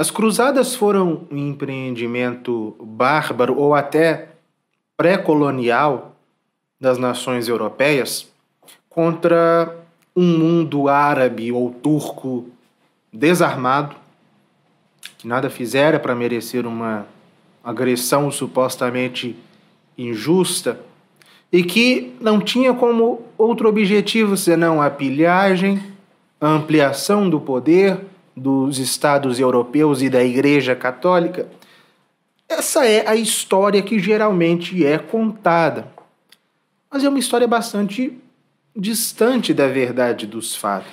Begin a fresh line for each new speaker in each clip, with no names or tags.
As cruzadas foram um empreendimento bárbaro ou até pré-colonial das nações europeias contra um mundo árabe ou turco desarmado, que nada fizera para merecer uma agressão supostamente injusta e que não tinha como outro objetivo senão a pilhagem, a ampliação do poder dos estados europeus e da Igreja Católica, essa é a história que geralmente é contada. Mas é uma história bastante distante da verdade dos fatos.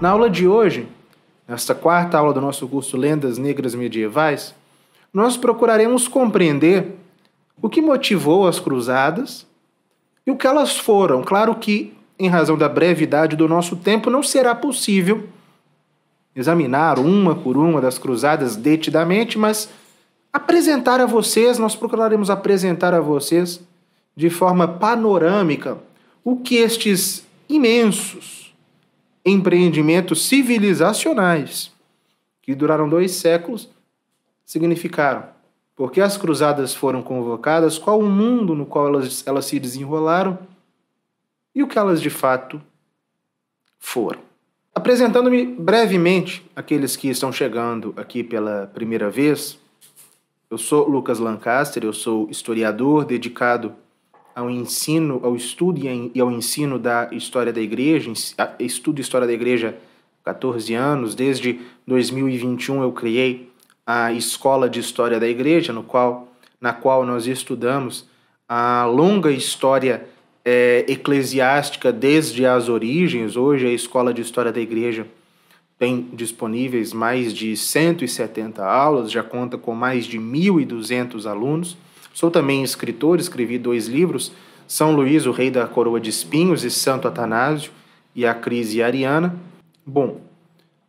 Na aula de hoje, nesta quarta aula do nosso curso Lendas Negras Medievais, nós procuraremos compreender o que motivou as cruzadas e o que elas foram. Claro que, em razão da brevidade do nosso tempo, não será possível examinar uma por uma das cruzadas detidamente, mas apresentar a vocês, nós procuraremos apresentar a vocês de forma panorâmica o que estes imensos empreendimentos civilizacionais que duraram dois séculos significaram. Porque as cruzadas foram convocadas, qual o mundo no qual elas, elas se desenrolaram e o que elas de fato foram. Apresentando-me brevemente aqueles que estão chegando aqui pela primeira vez, eu sou Lucas Lancaster, eu sou historiador dedicado ao ensino, ao estudo e ao ensino da história da igreja, estudo história da igreja 14 anos, desde 2021 eu criei a Escola de História da Igreja, no qual, na qual nós estudamos a longa história é, eclesiástica desde as origens. Hoje a Escola de História da Igreja tem disponíveis mais de 170 aulas, já conta com mais de 1.200 alunos. Sou também escritor, escrevi dois livros, São Luís, o Rei da Coroa de Espinhos e Santo Atanásio e a Crise Ariana. Bom,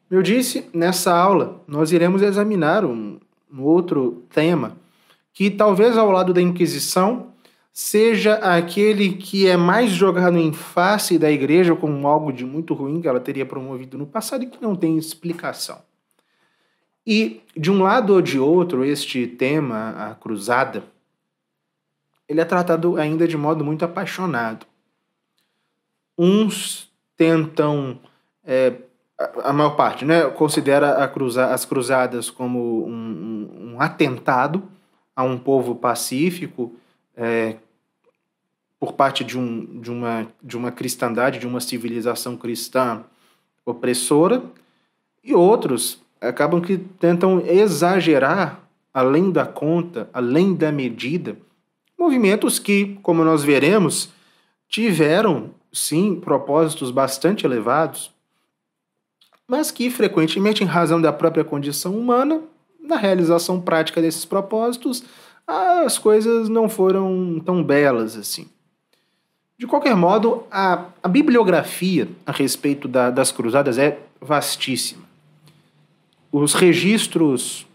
eu disse, nessa aula nós iremos examinar um, um outro tema que talvez ao lado da Inquisição seja aquele que é mais jogado em face da igreja como algo de muito ruim que ela teria promovido no passado e que não tem explicação. E, de um lado ou de outro, este tema, a cruzada, ele é tratado ainda de modo muito apaixonado. Uns tentam, é, a, a maior parte, né, considera cruza, as cruzadas como um, um, um, atentado a um povo pacífico é, por parte de, um, de, uma, de uma cristandade, de uma civilização cristã opressora, e outros acabam que tentam exagerar além da conta, além da medida, Movimentos que, como nós veremos, tiveram sim propósitos bastante elevados, mas que frequentemente, em razão da própria condição humana, na realização prática desses propósitos, as coisas não foram tão belas assim. De qualquer modo, a, a bibliografia a respeito da, das cruzadas é vastíssima. Os registros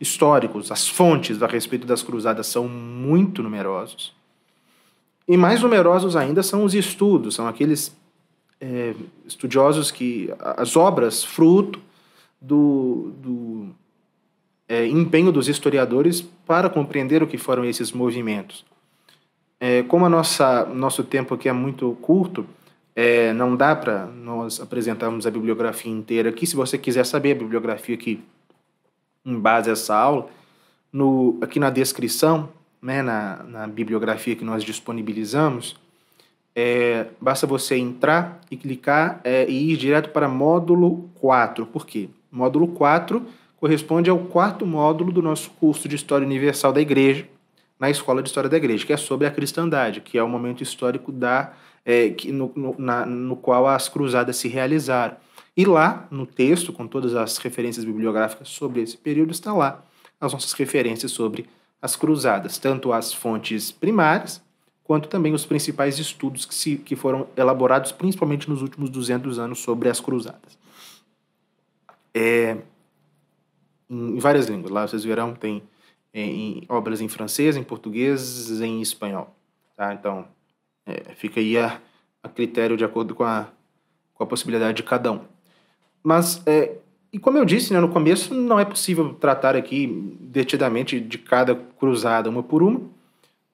históricos, as fontes a respeito das cruzadas são muito numerosos. E mais numerosos ainda são os estudos, são aqueles é, estudiosos que as obras fruto do, do é, empenho dos historiadores para compreender o que foram esses movimentos. É, como a nossa nosso tempo aqui é muito curto, é, não dá para nós apresentarmos a bibliografia inteira aqui. Se você quiser saber a bibliografia que em base a essa aula, no, aqui na descrição, né, na, na bibliografia que nós disponibilizamos, é, basta você entrar e clicar é, e ir direto para módulo 4. Por quê? Módulo 4 corresponde ao quarto módulo do nosso curso de História Universal da Igreja, na Escola de História da Igreja, que é sobre a cristandade, que é o momento histórico da, é, que no, no, na, no qual as cruzadas se realizaram. E lá, no texto, com todas as referências bibliográficas sobre esse período, está lá as nossas referências sobre as cruzadas, tanto as fontes primárias, quanto também os principais estudos que, se, que foram elaborados, principalmente nos últimos 200 anos, sobre as cruzadas. É, em várias línguas, lá vocês verão, tem em, é, em obras em francês, em português, em espanhol. Tá? Então, é, fica aí a, a critério de acordo com a, com a possibilidade de cada um. Mas, é, e como eu disse né, no começo, não é possível tratar aqui detidamente de cada cruzada uma por uma.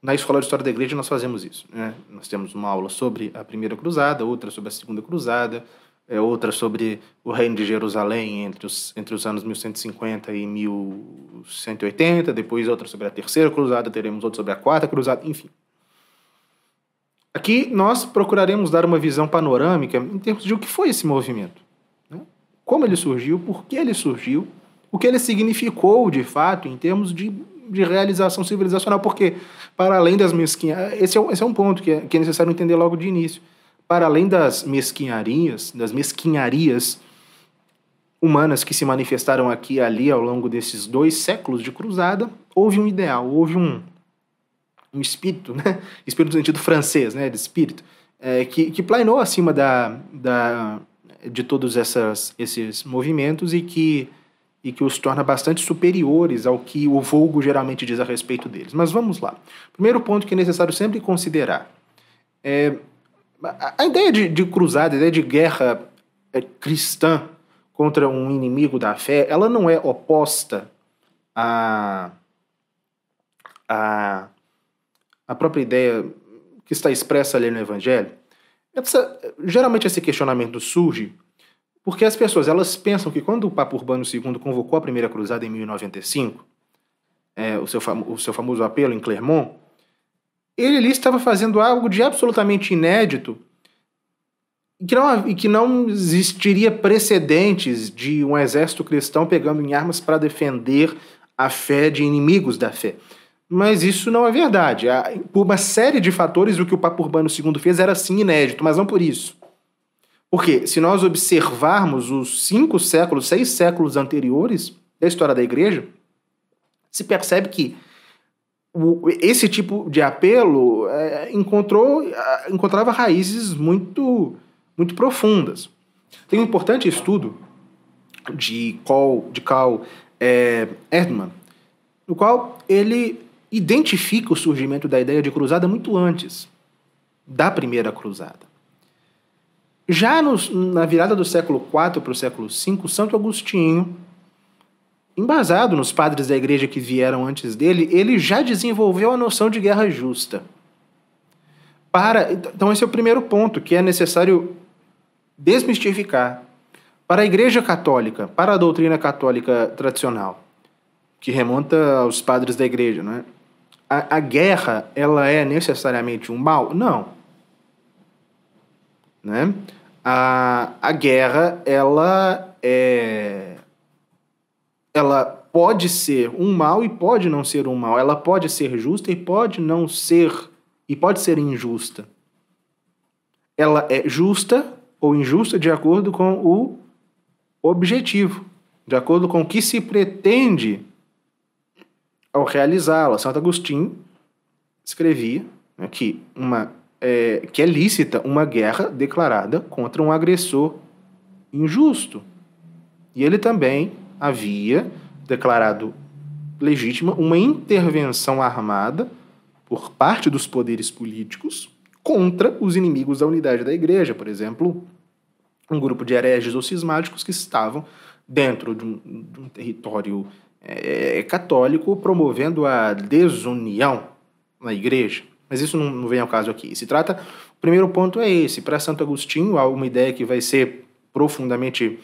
Na Escola de História da Igreja nós fazemos isso. Né? Nós temos uma aula sobre a Primeira Cruzada, outra sobre a Segunda Cruzada, é, outra sobre o Reino de Jerusalém entre os, entre os anos 1150 e 1180, depois outra sobre a Terceira Cruzada, teremos outra sobre a Quarta Cruzada, enfim. Aqui nós procuraremos dar uma visão panorâmica em termos de o que foi esse movimento como ele surgiu, por que ele surgiu, o que ele significou de fato em termos de, de realização civilizacional, porque para além das mesquinhas, esse é, esse é um ponto que é, que é necessário entender logo de início, para além das mesquinharias, das mesquinharias humanas que se manifestaram aqui e ali ao longo desses dois séculos de cruzada, houve um ideal, houve um, um espírito, né? espírito no sentido francês, né? de espírito, é, que, que planeou acima da, da de todos essas, esses movimentos e que, e que os torna bastante superiores ao que o vulgo geralmente diz a respeito deles. Mas vamos lá. Primeiro ponto que é necessário sempre considerar. É, a ideia de, de cruzada, a ideia de guerra é, cristã contra um inimigo da fé, ela não é oposta à, à, à própria ideia que está expressa ali no Evangelho é, Essa, geralmente esse questionamento surge porque as pessoas elas pensam que quando o Papa Urbano II convocou a primeira cruzada em 1095, é, o, seu o seu famoso apelo em Clermont, ele ali estava fazendo algo de absolutamente inédito e que não, e que não existiria precedentes de um exército cristão pegando em armas para defender a fé de inimigos da fé. Mas isso não é verdade. Por uma série de fatores, o que o Papa Urbano II fez era sim inédito, mas não por isso. Porque se nós observarmos os cinco séculos, seis séculos anteriores da história da Igreja, se percebe que esse tipo de apelo é, encontrou, encontrava raízes muito, muito profundas. Tem um importante estudo de Carl, de é, Erdmann, no qual ele identifica o surgimento da ideia de cruzada muito antes da primeira cruzada. Já nos, na virada do século IV para o século V, Santo Agostinho, embasado nos padres da igreja que vieram antes dele, ele já desenvolveu a noção de guerra justa. Para, então esse é o primeiro ponto que é necessário desmistificar para a igreja católica, para a doutrina católica tradicional, que remonta aos padres da igreja, não é? a, a guerra ela é necessariamente um mal? Não. Né? A, a guerra ela é ela pode ser um mal e pode não ser um mal. Ela pode ser justa e pode não ser e pode ser injusta. Ela é justa ou injusta de acordo com o objetivo, de acordo com o que se pretende ao realizá-la. Santo Agostinho escrevia né, que, uma, é, que é lícita uma guerra declarada contra um agressor injusto. E ele também havia declarado legítima uma intervenção armada por parte dos poderes políticos contra os inimigos da unidade da igreja, por exemplo, um grupo de hereges ou cismáticos que estavam dentro de um, de um território é, é, católico promovendo a desunião na igreja. Mas isso não, não vem ao caso aqui. Se trata. O primeiro ponto é esse. Para Santo Agostinho, há uma ideia que vai ser profundamente.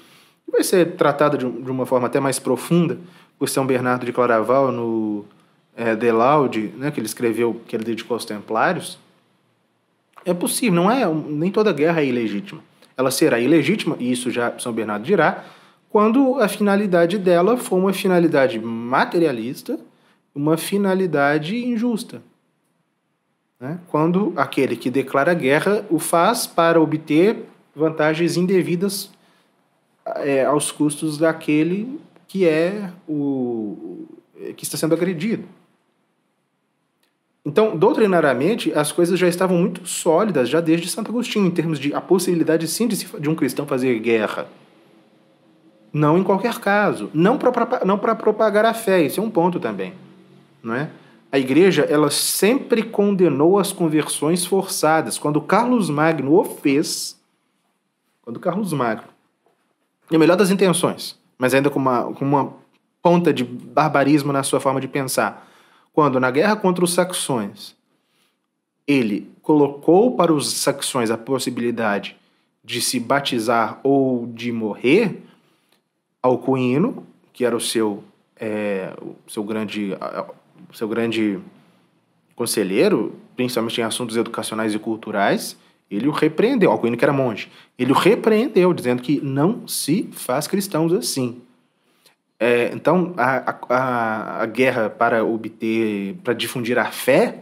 vai ser tratada de, de uma forma até mais profunda por São Bernardo de Claraval no é, De Laude, né, que ele escreveu, que ele dedicou aos Templários. É possível, não é. Nem toda guerra é ilegítima. Ela será ilegítima, e isso já São Bernardo dirá, quando a finalidade dela for uma finalidade materialista, uma finalidade injusta. Né? Quando aquele que declara guerra o faz para obter vantagens indevidas é, aos custos daquele que é o que está sendo agredido. Então, doutrinariamente, as coisas já estavam muito sólidas já desde Santo Agostinho, em termos de a possibilidade sim de, se, de um cristão fazer guerra. Não em qualquer caso. Não para não propagar a fé, esse é um ponto também. Não é? A igreja ela sempre condenou as conversões forçadas. Quando Carlos Magno o fez, quando Carlos Magno, e a melhor das intenções, mas ainda com uma, com uma ponta de barbarismo na sua forma de pensar, quando na guerra contra os saxões, ele colocou para os saxões a possibilidade de se batizar ou de morrer, Alcuino, que era o seu, é, o seu grande, o seu grande conselheiro, principalmente em assuntos educacionais e culturais, ele o repreendeu. Alcuino que era monge, ele o repreendeu, dizendo que não se faz cristãos assim. É, então, a, a, a guerra para obter, para difundir a fé,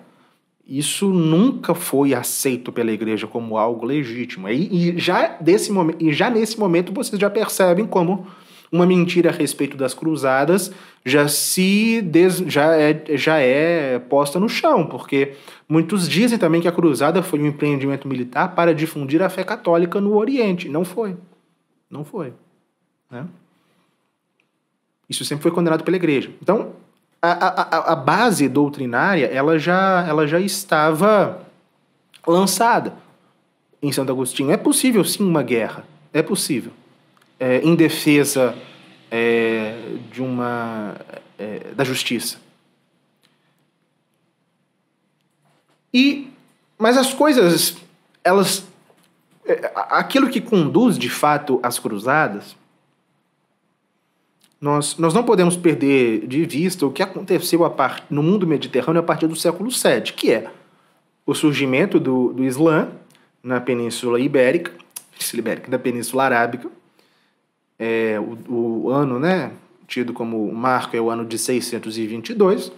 isso nunca foi aceito pela igreja como algo legítimo. E, e já, desse, e já nesse momento vocês já percebem como uma mentira a respeito das cruzadas já se des, já, é, já é posta no chão, porque muitos dizem também que a cruzada foi um empreendimento militar para difundir a fé católica no Oriente. Não foi. Não foi. Né? Isso sempre foi condenado pela igreja. Então, a, a, a base doutrinária ela já, ela já estava lançada em Santo Agostinho. É possível, sim, uma guerra. É possível é, em defesa é, de uma é, da justiça. E mas as coisas elas é, aquilo que conduz de fato às cruzadas nós, nós não podemos perder de vista o que aconteceu par, no mundo mediterrâneo a partir do século VII, que é o surgimento do, do Islã na Península Ibérica, da Ibérica, Península Arábica, é, o, o ano, né, tido como marco é o ano de 622,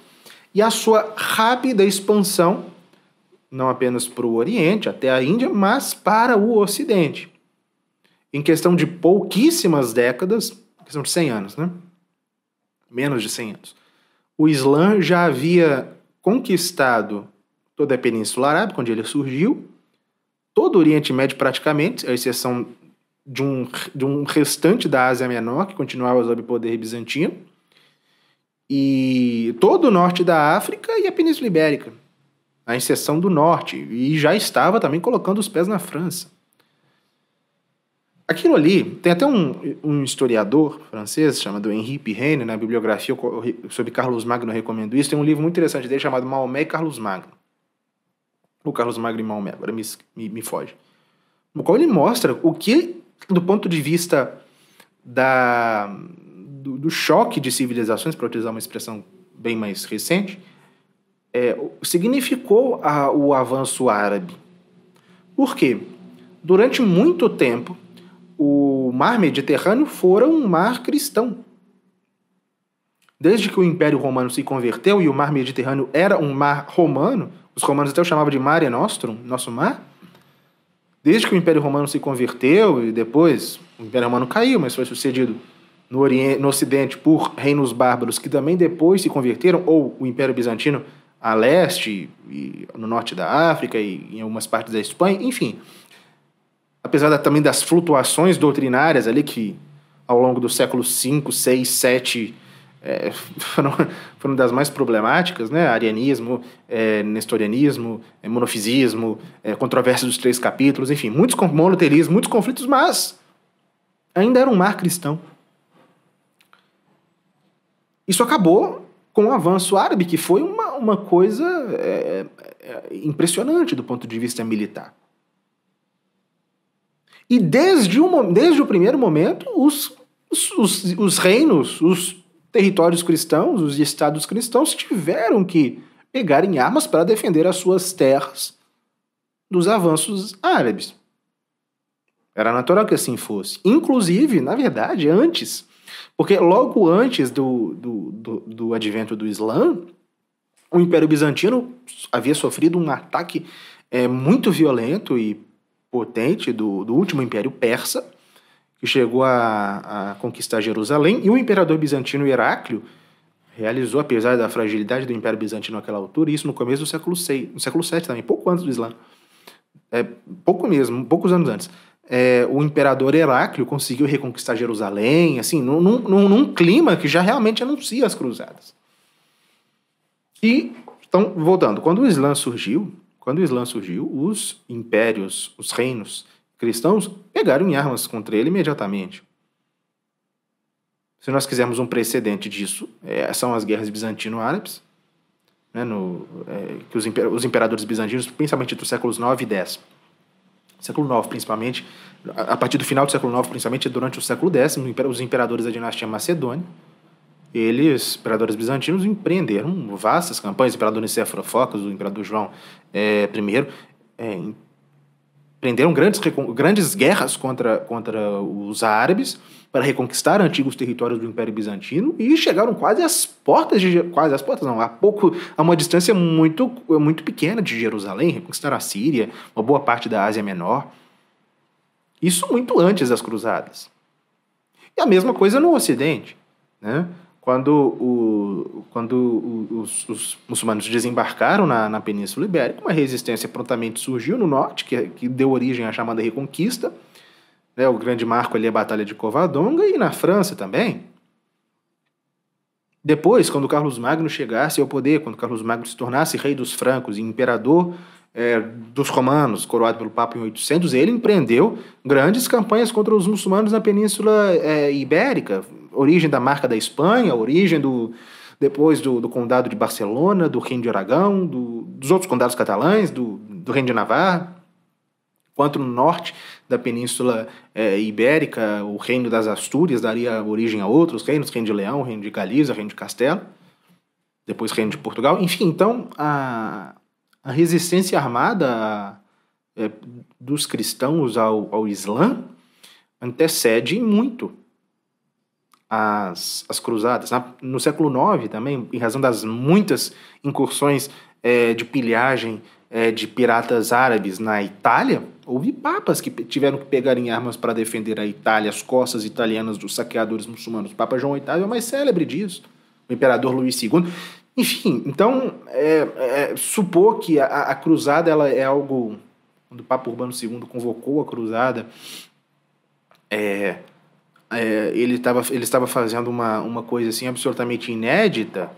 e a sua rápida expansão, não apenas para o Oriente, até a Índia, mas para o Ocidente. Em questão de pouquíssimas décadas, questão de 100 anos, né? Menos de 100 anos. O Islã já havia conquistado toda a Península Arábica, onde ele surgiu, todo o Oriente Médio praticamente, a exceção de um, de um restante da Ásia Menor, que continuava sob poder bizantino, e todo o norte da África e a Península Ibérica, a exceção do norte, e já estava também colocando os pés na França. Aquilo ali, tem até um, um historiador francês chamado Henri Pirene, na bibliografia sobre Carlos Magno, eu recomendo isso. Tem um livro muito interessante dele chamado Maomé e Carlos Magno. O Carlos Magno e Maomé, agora me, me, me foge. No qual ele mostra o que do ponto de vista da, do, do choque de civilizações, para utilizar uma expressão bem mais recente, é, significou a, o avanço árabe. Por quê? Durante muito tempo, o mar Mediterrâneo fora um mar cristão. Desde que o Império Romano se converteu e o mar Mediterrâneo era um mar romano, os romanos até o chamavam de Mare Nostrum, nosso mar, Desde que o Império Romano se converteu e depois o Império Romano caiu, mas foi sucedido no, Oriente, no Ocidente por reinos bárbaros que também depois se converteram, ou o Império Bizantino a leste, e no norte da África e em algumas partes da Espanha, enfim. Apesar também das flutuações doutrinárias ali que ao longo do século 5, 6, 7 é, foram, foram das mais problemáticas, né? Arianismo, é, nestorianismo, é, monofisismo, é, controvérsia dos três capítulos, enfim, muitos monoteísmos, muitos conflitos, mas ainda era um mar cristão. Isso acabou com o avanço árabe, que foi uma, uma coisa é, é impressionante do ponto de vista militar. E desde o, desde o primeiro momento, os, os, os reinos, os territórios cristãos, os estados cristãos tiveram que pegar em armas para defender as suas terras dos avanços árabes. Era natural que assim fosse. Inclusive, na verdade, antes, porque logo antes do, do, do, do advento do Islã, o Império Bizantino havia sofrido um ataque é, muito violento e potente do, do último Império Persa, que chegou a, a conquistar Jerusalém, e o imperador bizantino Heráclio realizou, apesar da fragilidade do Império Bizantino naquela altura, isso no começo do século VI, no século VII também, pouco antes do Islã. É, pouco mesmo, poucos anos antes. É, o imperador Heráclio conseguiu reconquistar Jerusalém, assim, num, num, num, clima que já realmente anuncia as cruzadas. E, então, voltando, quando o Islã surgiu, quando o Islã surgiu, os impérios, os reinos cristãos pegaram em armas contra ele imediatamente. Se nós quisermos um precedente disso, é, são as guerras bizantino-árabes, né, no, é, que os, imper os, imperadores bizantinos, principalmente dos séculos 9 e 10, século IX principalmente, a, partir do final do século IX, principalmente durante o século X, os imperadores da dinastia macedônia, eles, imperadores bizantinos, empreenderam vastas campanhas, o imperador Nicéforo Focas, o imperador João é, I, é, prenderam grandes, grandes guerras contra, contra os árabes para reconquistar antigos territórios do Império Bizantino e chegaram quase às portas de quase às portas não, a pouco a uma distância muito muito pequena de Jerusalém, reconquistaram a Síria, uma boa parte da Ásia Menor. Isso muito antes das cruzadas. E a mesma coisa no Ocidente, né? quando, o, quando os, os, muçulmanos desembarcaram na, na Península Ibérica, uma resistência prontamente surgiu no norte, que, que deu origem à chamada Reconquista. Né, o grande marco ali é a Batalha de Covadonga, e na França também. Depois, quando Carlos Magno chegasse ao poder, quando Carlos Magno se tornasse rei dos francos e imperador é, dos romanos, coroado pelo Papa em 800, ele empreendeu grandes campanhas contra os muçulmanos na Península é, Ibérica, origem da marca da Espanha, origem do depois do, do condado de Barcelona, do reino de Aragão, do, dos outros condados catalães, do, do reino de Navarra, quanto no norte da Península é, Ibérica, o reino das Astúrias daria origem a outros reinos, reino de Leão, reino de Galiza, reino de Castela, depois reino de Portugal, enfim, então a, a resistência armada é, dos cristãos ao, ao Islã antecede muito as, as cruzadas. Na, no século IX também, em razão das muitas incursões é, de pilhagem é, de piratas árabes na Itália, houve papas que tiveram que pegar em armas para defender a Itália, as costas italianas dos saqueadores muçulmanos. O Papa João VIII é o mais célebre disso, o imperador Luís II. Enfim, então, é, é, supor que a, a, cruzada ela é algo. Quando o Papa Urbano II convocou a cruzada, é, é, ele estava ele estava fazendo uma, uma coisa assim absolutamente inédita.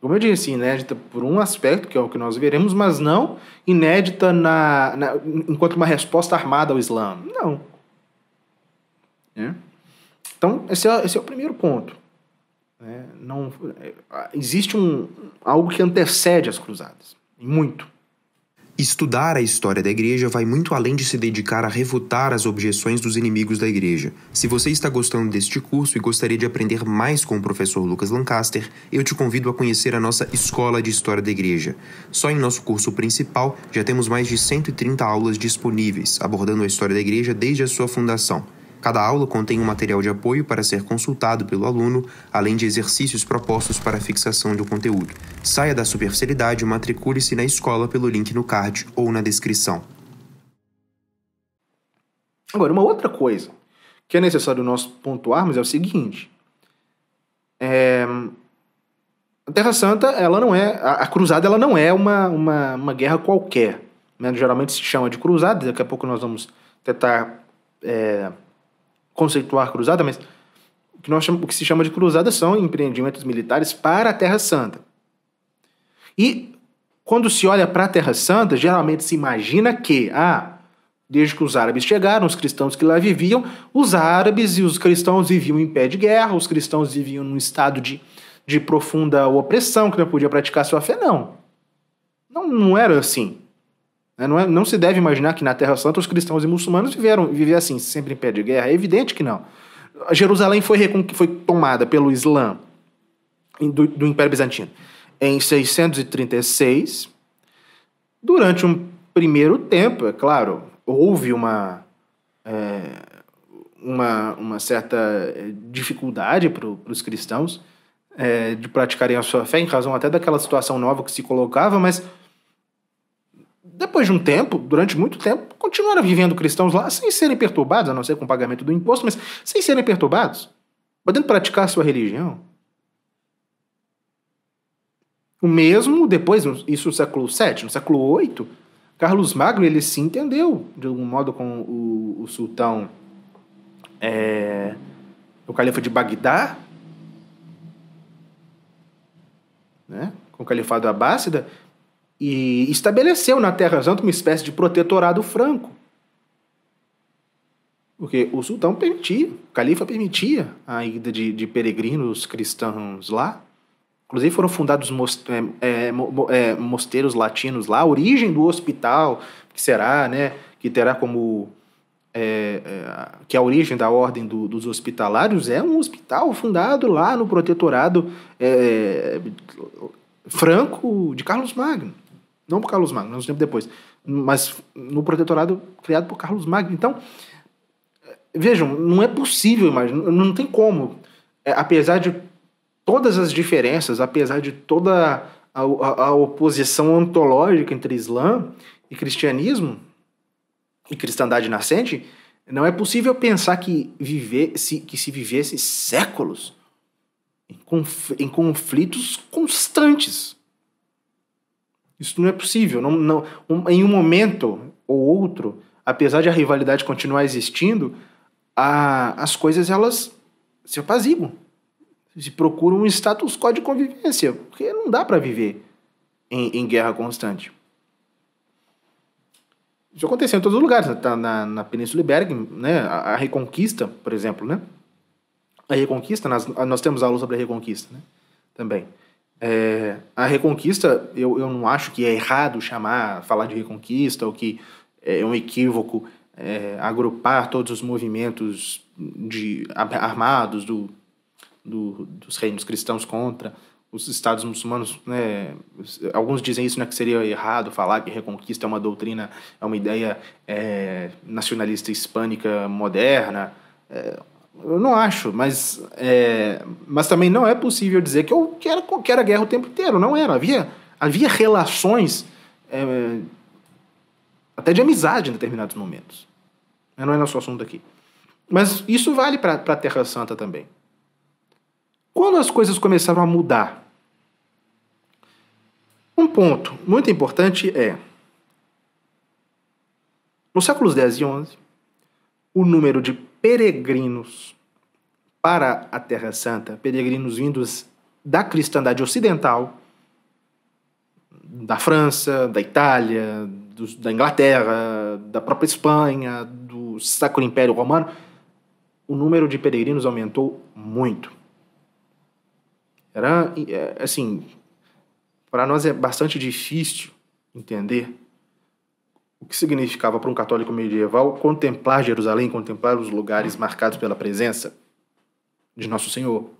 Como eu disse, inédita por um aspecto, que é o que nós veremos, mas não inédita na, na enquanto uma resposta armada ao Islã. Não. É. Então, esse é, esse é o primeiro ponto. É, não, é, existe um, algo que
antecede as cruzadas, muito. Estudar a história da igreja vai muito além de se dedicar a refutar as objeções dos inimigos da igreja. Se você está gostando deste curso e gostaria de aprender mais com o professor Lucas Lancaster, eu te convido a conhecer a nossa Escola de História da Igreja. Só em nosso curso principal já temos mais de 130 aulas disponíveis, abordando a história da igreja desde a sua fundação. Cada aula contém um material de apoio para ser consultado pelo aluno, além de exercícios propostos para a fixação do conteúdo. Saia da superficialidade e matricule-se na escola pelo link no card ou na descrição.
Agora, uma outra coisa que é necessário nós pontuarmos é o seguinte. É... A Terra Santa, ela não é... A, cruzada, ela não é uma, uma, uma guerra qualquer. Né? Geralmente se chama de cruzada, daqui a pouco nós vamos tentar... É conceituar cruzada, mas o que, nós o que se chama de cruzada são empreendimentos militares para a Terra Santa. E quando se olha para a Terra Santa, geralmente se imagina que, ah, desde que os árabes chegaram, os cristãos que lá viviam, os árabes e os cristãos viviam em pé de guerra, os cristãos viviam num estado de, de profunda opressão, que não podia praticar sua fé, não. Não, não era assim. Né? Não, é, não se deve imaginar que na Terra Santa os cristãos e muçulmanos viveram, viviam assim, sempre em pé de guerra. É evidente que não. Jerusalém foi, foi tomada pelo Islã do, do Império Bizantino em 636. Durante um primeiro tempo, é claro, houve uma, é, uma, uma certa é, dificuldade para os cristãos é, de praticarem a sua fé, em razão até daquela situação nova que se colocava, mas depois de um tempo, durante muito tempo, continuaram vivendo cristãos lá sem serem perturbados, a não ser com o pagamento do imposto, mas sem serem perturbados, podendo praticar sua religião. O mesmo depois, isso no século VII, no século VIII, Carlos Magno ele se entendeu de algum modo com o, o sultão, é, o califa de Bagdá, né? com o califado Abássida, e estabeleceu na Terra Santa uma espécie de protetorado franco. Porque o sultão permitia, o califa permitia a ida de, de peregrinos cristãos lá. Inclusive foram fundados é, é, é, mosteiros latinos lá, a origem do hospital, que será, né, que terá como. É, é que é a origem da ordem do, dos hospitalários é um hospital fundado lá no protetorado franco de Carlos Magno. Não por Carlos Magno, uns né, tempo depois, mas no protetorado criado por Carlos Magno. Então, vejam, não é possível, mas não tem como. É, apesar de todas as diferenças, apesar de toda a, a, a oposição ontológica entre Islã e cristianismo, e cristandade nascente, não é possível pensar que, viver, se, que se vivesse séculos em conflitos constantes isso não é possível. Não, não, um, em um momento ou outro, apesar de a rivalidade continuar existindo, a, as coisas elas se apaziguam. Se procuram um status quo de convivência, porque não dá para viver em, em guerra constante. Isso aconteceu em todos os lugares, tá na, na Península Ibérica, né? A, a, Reconquista, por exemplo, né? A Reconquista, nós, nós temos aulas sobre a Reconquista, né? Também. É, a Reconquista, eu, eu não acho que é errado chamar, falar de Reconquista, ou que é um equívoco é, agrupar todos os movimentos de armados do, do, dos reinos cristãos contra os estados muçulmanos, né, alguns dizem isso, né, que seria errado falar que reconquista é uma doutrina, é uma ideia é, nacionalista hispânica moderna. É, eu não acho, mas, é, mas também não é possível dizer que, eu, que, era, que era guerra o tempo inteiro. Não era. Havia, havia relações é, até de amizade em determinados momentos. Não é nosso assunto aqui. Mas isso vale para a Terra Santa também. Quando as coisas começaram a mudar? Um ponto muito importante é. Nos séculos 10 e 11, o número de peregrinos para a Terra Santa, peregrinos vindos da cristandade ocidental, da França, da Itália, do, da Inglaterra, da própria Espanha, do Sacro Império Romano, o número de peregrinos aumentou muito. Era é, assim, para nós é bastante difícil entender o que significava para um católico medieval contemplar Jerusalém, contemplar os lugares marcados pela presença de Nosso Senhor.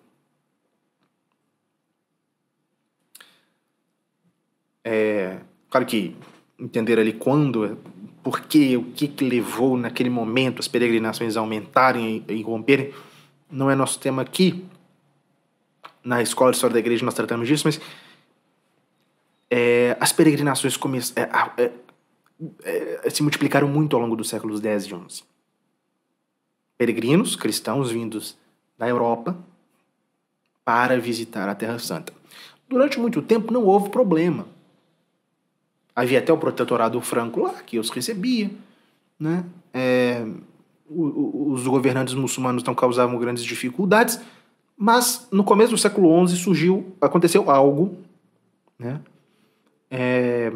É, claro que entender ali quando, por que, o que, que levou naquele momento as peregrinações a aumentarem e, e romperem, não é nosso tema aqui. Na escola de história da igreja nós tratamos disso, mas é, as peregrinações começaram é, é é, se multiplicaram muito ao longo dos séculos X e XI. Peregrinos cristãos vindos da Europa para visitar a Terra Santa. Durante muito tempo não houve problema. Havia até o protetorado franco lá, que os recebia. Né? É, os governantes muçulmanos não causavam grandes dificuldades, mas no começo do século XI surgiu, aconteceu algo né? É,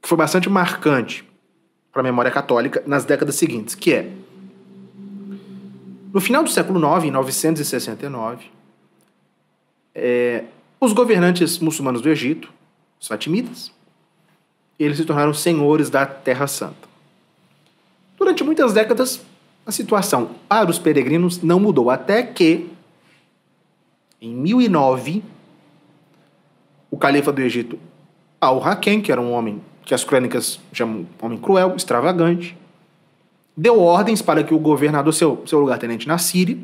que foi bastante marcante para a memória católica nas décadas seguintes, que é no final do século IX, em 969, é, os governantes muçulmanos do Egito, os fatimitas, eles se tornaram senhores da Terra Santa. Durante muitas décadas, a situação para os peregrinos não mudou, até que, em 1009, o califa do Egito, Al-Hakem, que era um homem que as crônicas chamam homem cruel, extravagante, deu ordens para que o governador, seu, seu lugar-tenente na Síria,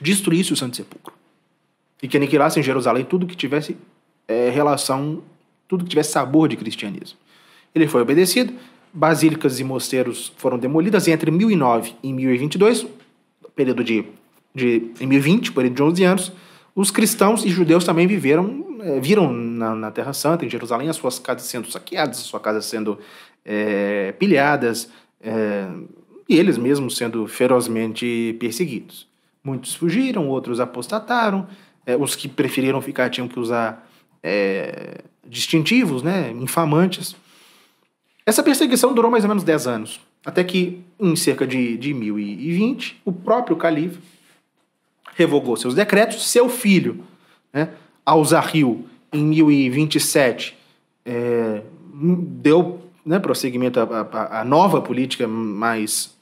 destruísse o Santo Sepulcro. E que aniquilasse em Jerusalém tudo que tivesse é, relação, tudo que tivesse sabor de cristianismo. Ele foi obedecido, basílicas e mosteiros foram demolidas, e entre 1009 e 1022, período de, de. em 1020, período de 11 anos, os cristãos e judeus também viveram é, viram na, na, Terra Santa, em Jerusalém, as suas casas sendo saqueadas, as suas casas sendo é, pilhadas, é, e eles mesmos sendo ferozmente perseguidos. Muitos fugiram, outros apostataram, é, os que preferiram ficar tinham que usar é, distintivos, né, infamantes. Essa perseguição durou mais ou menos 10 anos, até que, em cerca de, de 1020, o próprio califa revogou seus decretos, seu filho, né, ao zahil em 1027, é, deu né, prosseguimento à, nova política mais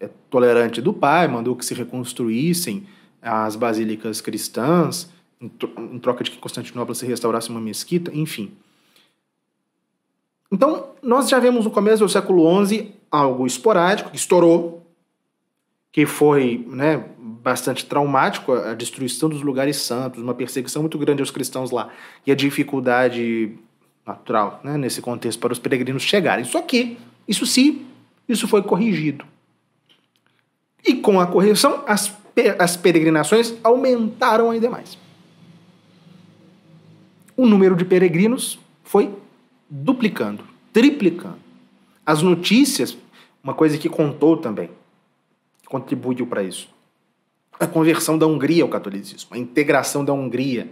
é, tolerante do pai, mandou que se reconstruíssem as basílicas cristãs, em, tro em troca de que Constantinopla se restaurasse uma mesquita, enfim. Então, nós já vemos no começo do século XI algo esporádico, que estourou, que foi né, bastante traumático a destruição dos lugares santos, uma perseguição muito grande aos cristãos lá e a dificuldade natural né, nesse contexto para os peregrinos chegarem. Só que isso sim, isso foi corrigido. E com a correção, as, as peregrinações aumentaram ainda mais. O número de peregrinos foi duplicando, triplicando. As notícias, uma coisa que contou também, contribuiu para isso a conversão da Hungria ao catolicismo, a integração da Hungria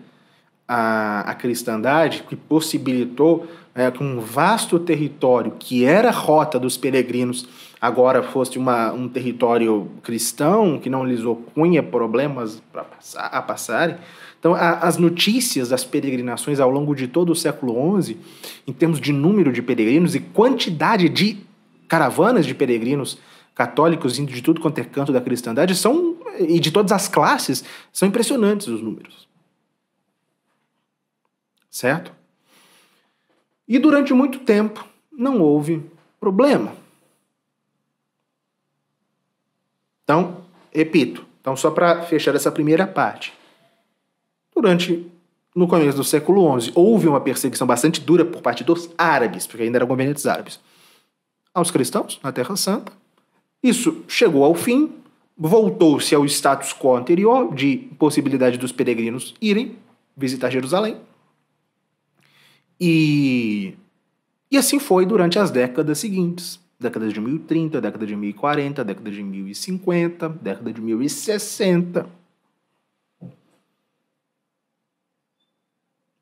à, à cristandade, que possibilitou é, que um vasto território que era rota dos peregrinos agora fosse uma, um território cristão que não lhes opunha problemas pra passar, a passarem. Então, a, as notícias das peregrinações ao longo de todo o século XI, em termos de número de peregrinos e quantidade de caravanas de peregrinos católicos indo de tudo quanto é canto da cristandade, são e de todas as classes, são impressionantes os números. Certo? E durante muito tempo não houve problema. Então, repito, então só para fechar essa primeira parte. Durante no começo do século XI houve uma perseguição bastante dura por parte dos árabes, porque ainda eram governantes árabes, aos cristãos na Terra Santa. Isso chegou ao fim voltou-se ao status quo anterior de possibilidade dos peregrinos irem visitar Jerusalém. E, e assim foi durante as décadas seguintes. décadas de 1030, década de 1040, década de 1050, década de 1060.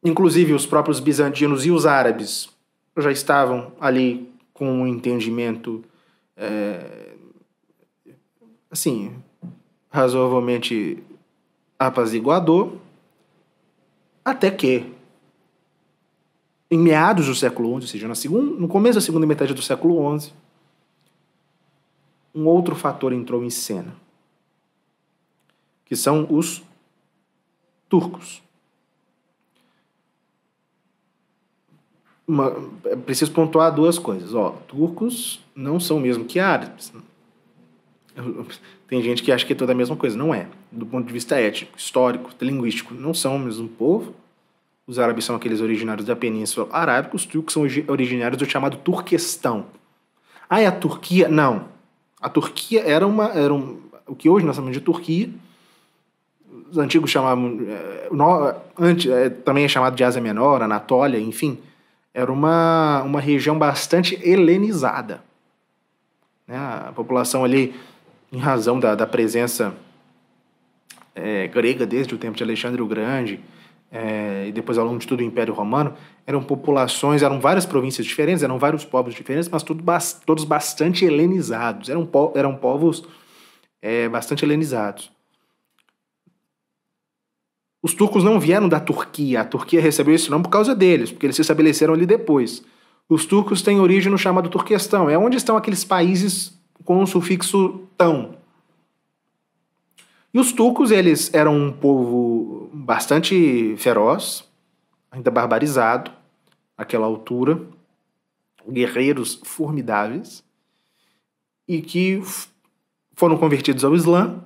Inclusive, os próprios bizantinos e os árabes já estavam ali com um entendimento é, assim, razoavelmente apaziguador, até que, em meados do século XI, ou seja, segunda, no começo da segunda metade do século XI, um outro fator entrou em cena, que são os turcos. Uma, é preciso pontuar duas coisas. Ó, turcos não são mesmo que árabes. Tem gente que acha que é toda a mesma coisa. Não é. Do ponto de vista ético, histórico, linguístico, não são o mesmo povo. Os árabes são aqueles originários da Península Arábica, os turcos são originários do chamado Turquestão. Ah, é a Turquia? Não. A Turquia era uma. Era um, o que hoje nós chamamos de Turquia. Os antigos chamavam. É, no, antes, é, também é chamado de Ásia Menor, Anatólia, enfim. Era uma, uma região bastante helenizada. Né? A população ali em razão da, da presença é, grega desde o tempo de Alexandre o Grande é, e depois ao longo de todo o Império Romano, eram populações, eram várias províncias diferentes, eram vários povos diferentes, mas tudo, todos bastante helenizados, eram, po, eram povos é, bastante helenizados. Os turcos não vieram da Turquia, a Turquia recebeu esse nome por causa deles, porque eles se estabeleceram ali depois. Os turcos têm origem no chamado Turquestão, é onde estão aqueles países com o sufixo tão. E os turcos, eles eram um povo bastante feroz, ainda barbarizado, àquela altura, guerreiros formidáveis, e que foram convertidos ao Islã.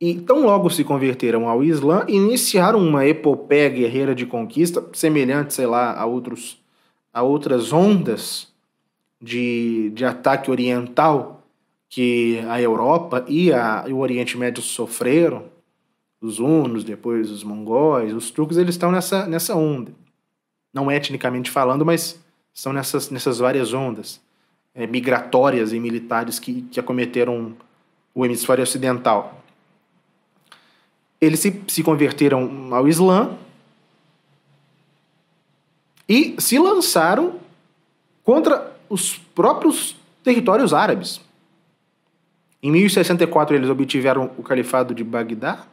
E tão logo se converteram ao Islã, iniciaram uma epopeia guerreira de conquista, semelhante, sei lá, a, outros, a outras ondas de, de ataque oriental que a Europa e, a, e o Oriente Médio sofreram, os hunos, depois os mongóis, os turcos, eles estão nessa, nessa onda. Não etnicamente falando, mas estão nessas, nessas várias ondas é, migratórias e militares que, que acometeram o hemisfério ocidental. Eles se, se converteram ao Islã e se lançaram contra os próprios territórios árabes. Em 1064 eles obtiveram o califado de Bagdá.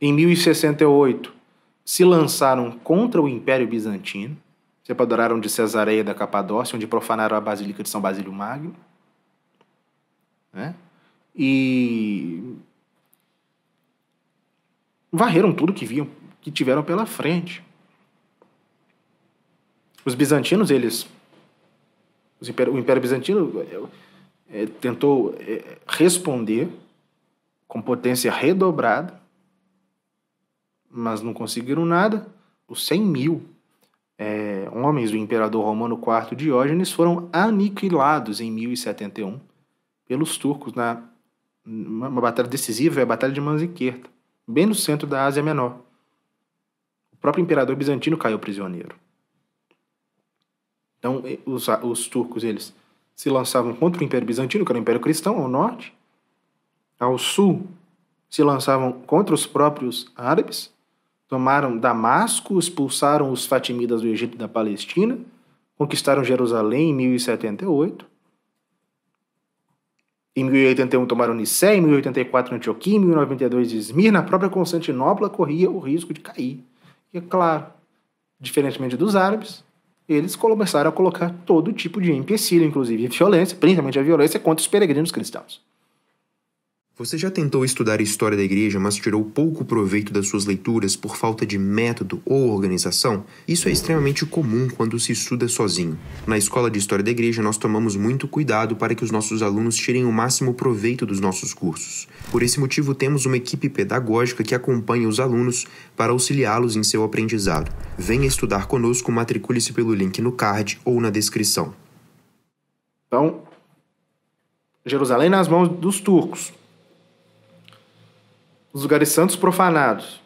Em 1068 se lançaram contra o Império Bizantino, se apoderaram de Cesareia da Capadócia, onde profanaram a Basílica de São Basílio Magno. Né? E varreram tudo que viam, que tiveram pela frente. Os bizantinos, eles Império, o Império Bizantino é, é, tentou é, responder com potência redobrada, mas não conseguiram nada. Os 100 mil é, homens do imperador romano IV Diógenes foram aniquilados em 1071 pelos turcos na uma batalha decisiva é a Batalha de Manziquerta, bem no centro da Ásia Menor. O próprio imperador bizantino caiu prisioneiro. Então, os, os turcos, eles se lançavam contra o Império Bizantino, que era o Império Cristão, ao norte. Ao sul, se lançavam contra os próprios árabes. Tomaram Damasco, expulsaram os fatimidas do Egito e da Palestina. Conquistaram Jerusalém em 1078. Em 1081 tomaram Nicé, em 1084 Antioquia, em 1092 Esmirna, a própria Constantinopla corria o risco de cair. E é claro, diferentemente dos árabes, eles começaram a colocar todo tipo de empecilho, inclusive violência, principalmente a violência contra os peregrinos cristãos.
Você já tentou estudar a história da igreja, mas tirou pouco proveito das suas leituras por falta de método ou organização? Isso é extremamente comum quando se estuda sozinho. Na escola de história da igreja, nós tomamos muito cuidado para que os nossos alunos tirem o máximo proveito dos nossos cursos. Por esse motivo, temos uma equipe pedagógica que acompanha os alunos para auxiliá-los em seu aprendizado. Venha estudar conosco, matricule-se pelo link no card ou na descrição.
Então, Jerusalém nas mãos dos turcos os lugares santos profanados,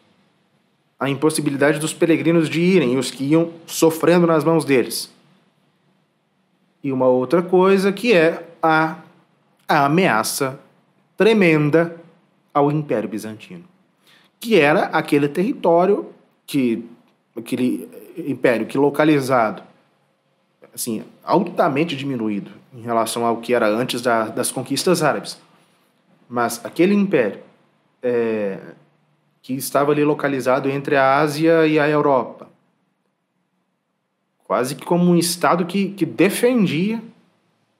a impossibilidade dos peregrinos de irem e os que iam sofrendo nas mãos deles. E uma outra coisa que é a, a ameaça tremenda ao Império Bizantino, que era aquele território que aquele império que localizado assim altamente diminuído em relação ao que era antes da, das conquistas árabes, mas aquele império é, que estava ali localizado entre a Ásia e a Europa. Quase que como um Estado que, que defendia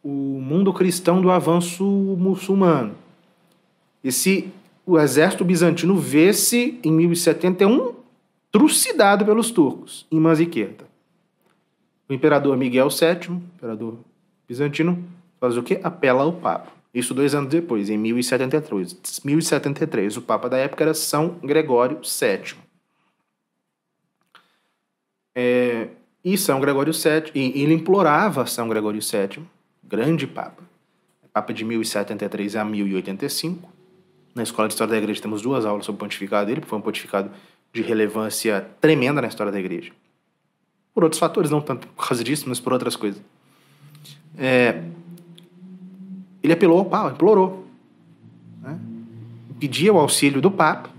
o mundo cristão do avanço muçulmano. E se o exército bizantino vê-se, em 1071, trucidado pelos turcos, em Manziquerta. O imperador Miguel VII, imperador bizantino, faz o quê? Apela ao Papa. Isso dois anos depois, em 1073. 1073, o Papa da época era São Gregório VII. É, e São Gregório VII, e ele implorava São Gregório VII, grande Papa, é Papa de 1073 a 1085. Na Escola de História da Igreja temos duas aulas sobre o pontificado dele, porque foi um pontificado de relevância tremenda na história da Igreja. Por outros fatores, não tanto por causa disso, mas por outras coisas. É, ele apelou ao Papa, implorou. Né? Pedia o auxílio do Papa,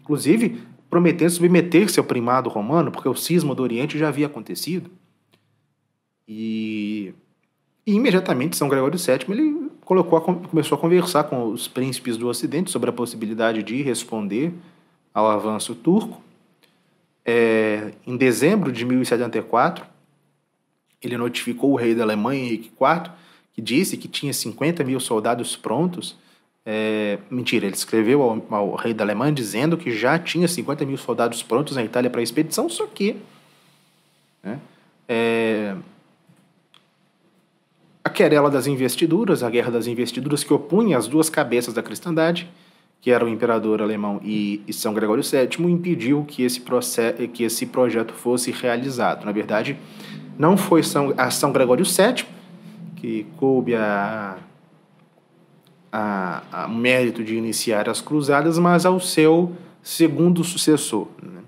inclusive prometendo submeter-se ao primado romano, porque o cisma do Oriente já havia acontecido. E, e imediatamente São Gregório VII ele colocou a, começou a conversar com os príncipes do Ocidente sobre a possibilidade de responder ao avanço turco. É, em dezembro de 1074, ele notificou o rei da Alemanha, Henrique IV, que disse que tinha 50 mil soldados prontos. É, mentira, ele escreveu ao, ao, rei da Alemanha dizendo que já tinha 50 mil soldados prontos na Itália para a expedição, só que. Né, é, a querela das investiduras, a guerra das investiduras que opunha as duas cabeças da cristandade, que era o imperador alemão e, e São Gregório VII, impediu que esse, que esse projeto fosse realizado. Na verdade, não foi São, a São Gregório VII que coube a, a, a mérito de iniciar as cruzadas, mas ao seu segundo sucessor. Né?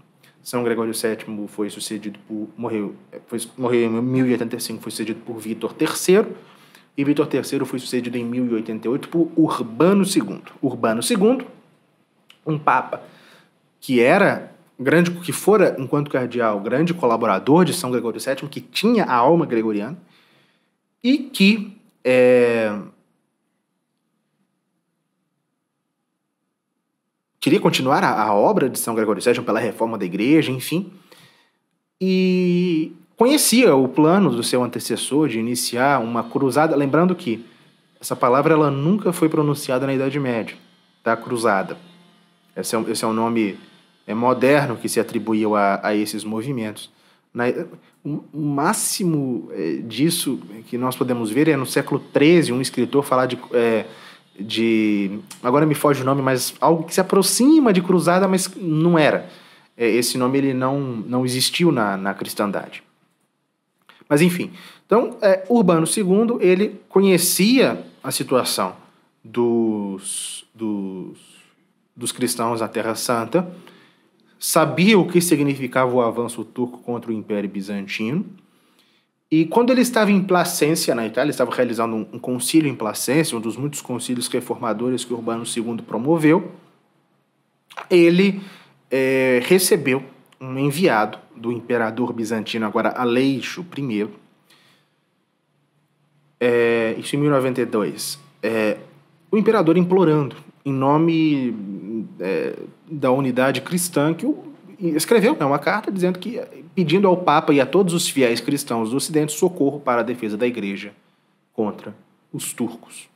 São Gregório VII foi sucedido por morreu, é, foi, morreu em 1085, foi sucedido por Vítor III, e Vítor III foi sucedido em 1088 por Urbano II. Urbano II, um papa que era grande que fora enquanto cardeal, grande colaborador de São Gregório VII, que tinha a alma gregoriana, e que é, queria continuar a, a, obra de São Gregório Sérgio pela reforma da igreja, enfim, e conhecia o plano do seu antecessor de iniciar uma cruzada, lembrando que essa palavra ela nunca foi pronunciada na Idade Média, da tá? Cruzada. Esse é um, esse é um nome é, moderno que se atribuiu a, a esses movimentos. Na, o máximo é, disso que nós podemos ver é no século XIII, um escritor falar de, é, de. Agora me foge o nome, mas algo que se aproxima de cruzada, mas não era. É, esse nome ele não, não existiu na, na cristandade. Mas enfim, então é, Urbano II ele conhecia a situação dos, dos, dos cristãos na Terra Santa sabia o que significava o avanço turco contra o Império Bizantino. E quando ele estava em Placência, na Itália, estava realizando um, um concílio em Placência, um dos muitos concílios reformadores que Urbano II promoveu, ele é, recebeu um enviado do imperador bizantino, agora Aleixo I, é, isso em 1092, é, o imperador implorando, em nome é, da unidade cristã que escreveu né, uma carta dizendo que pedindo ao Papa e a todos os fiéis cristãos do Ocidente socorro para a defesa da Igreja contra os turcos.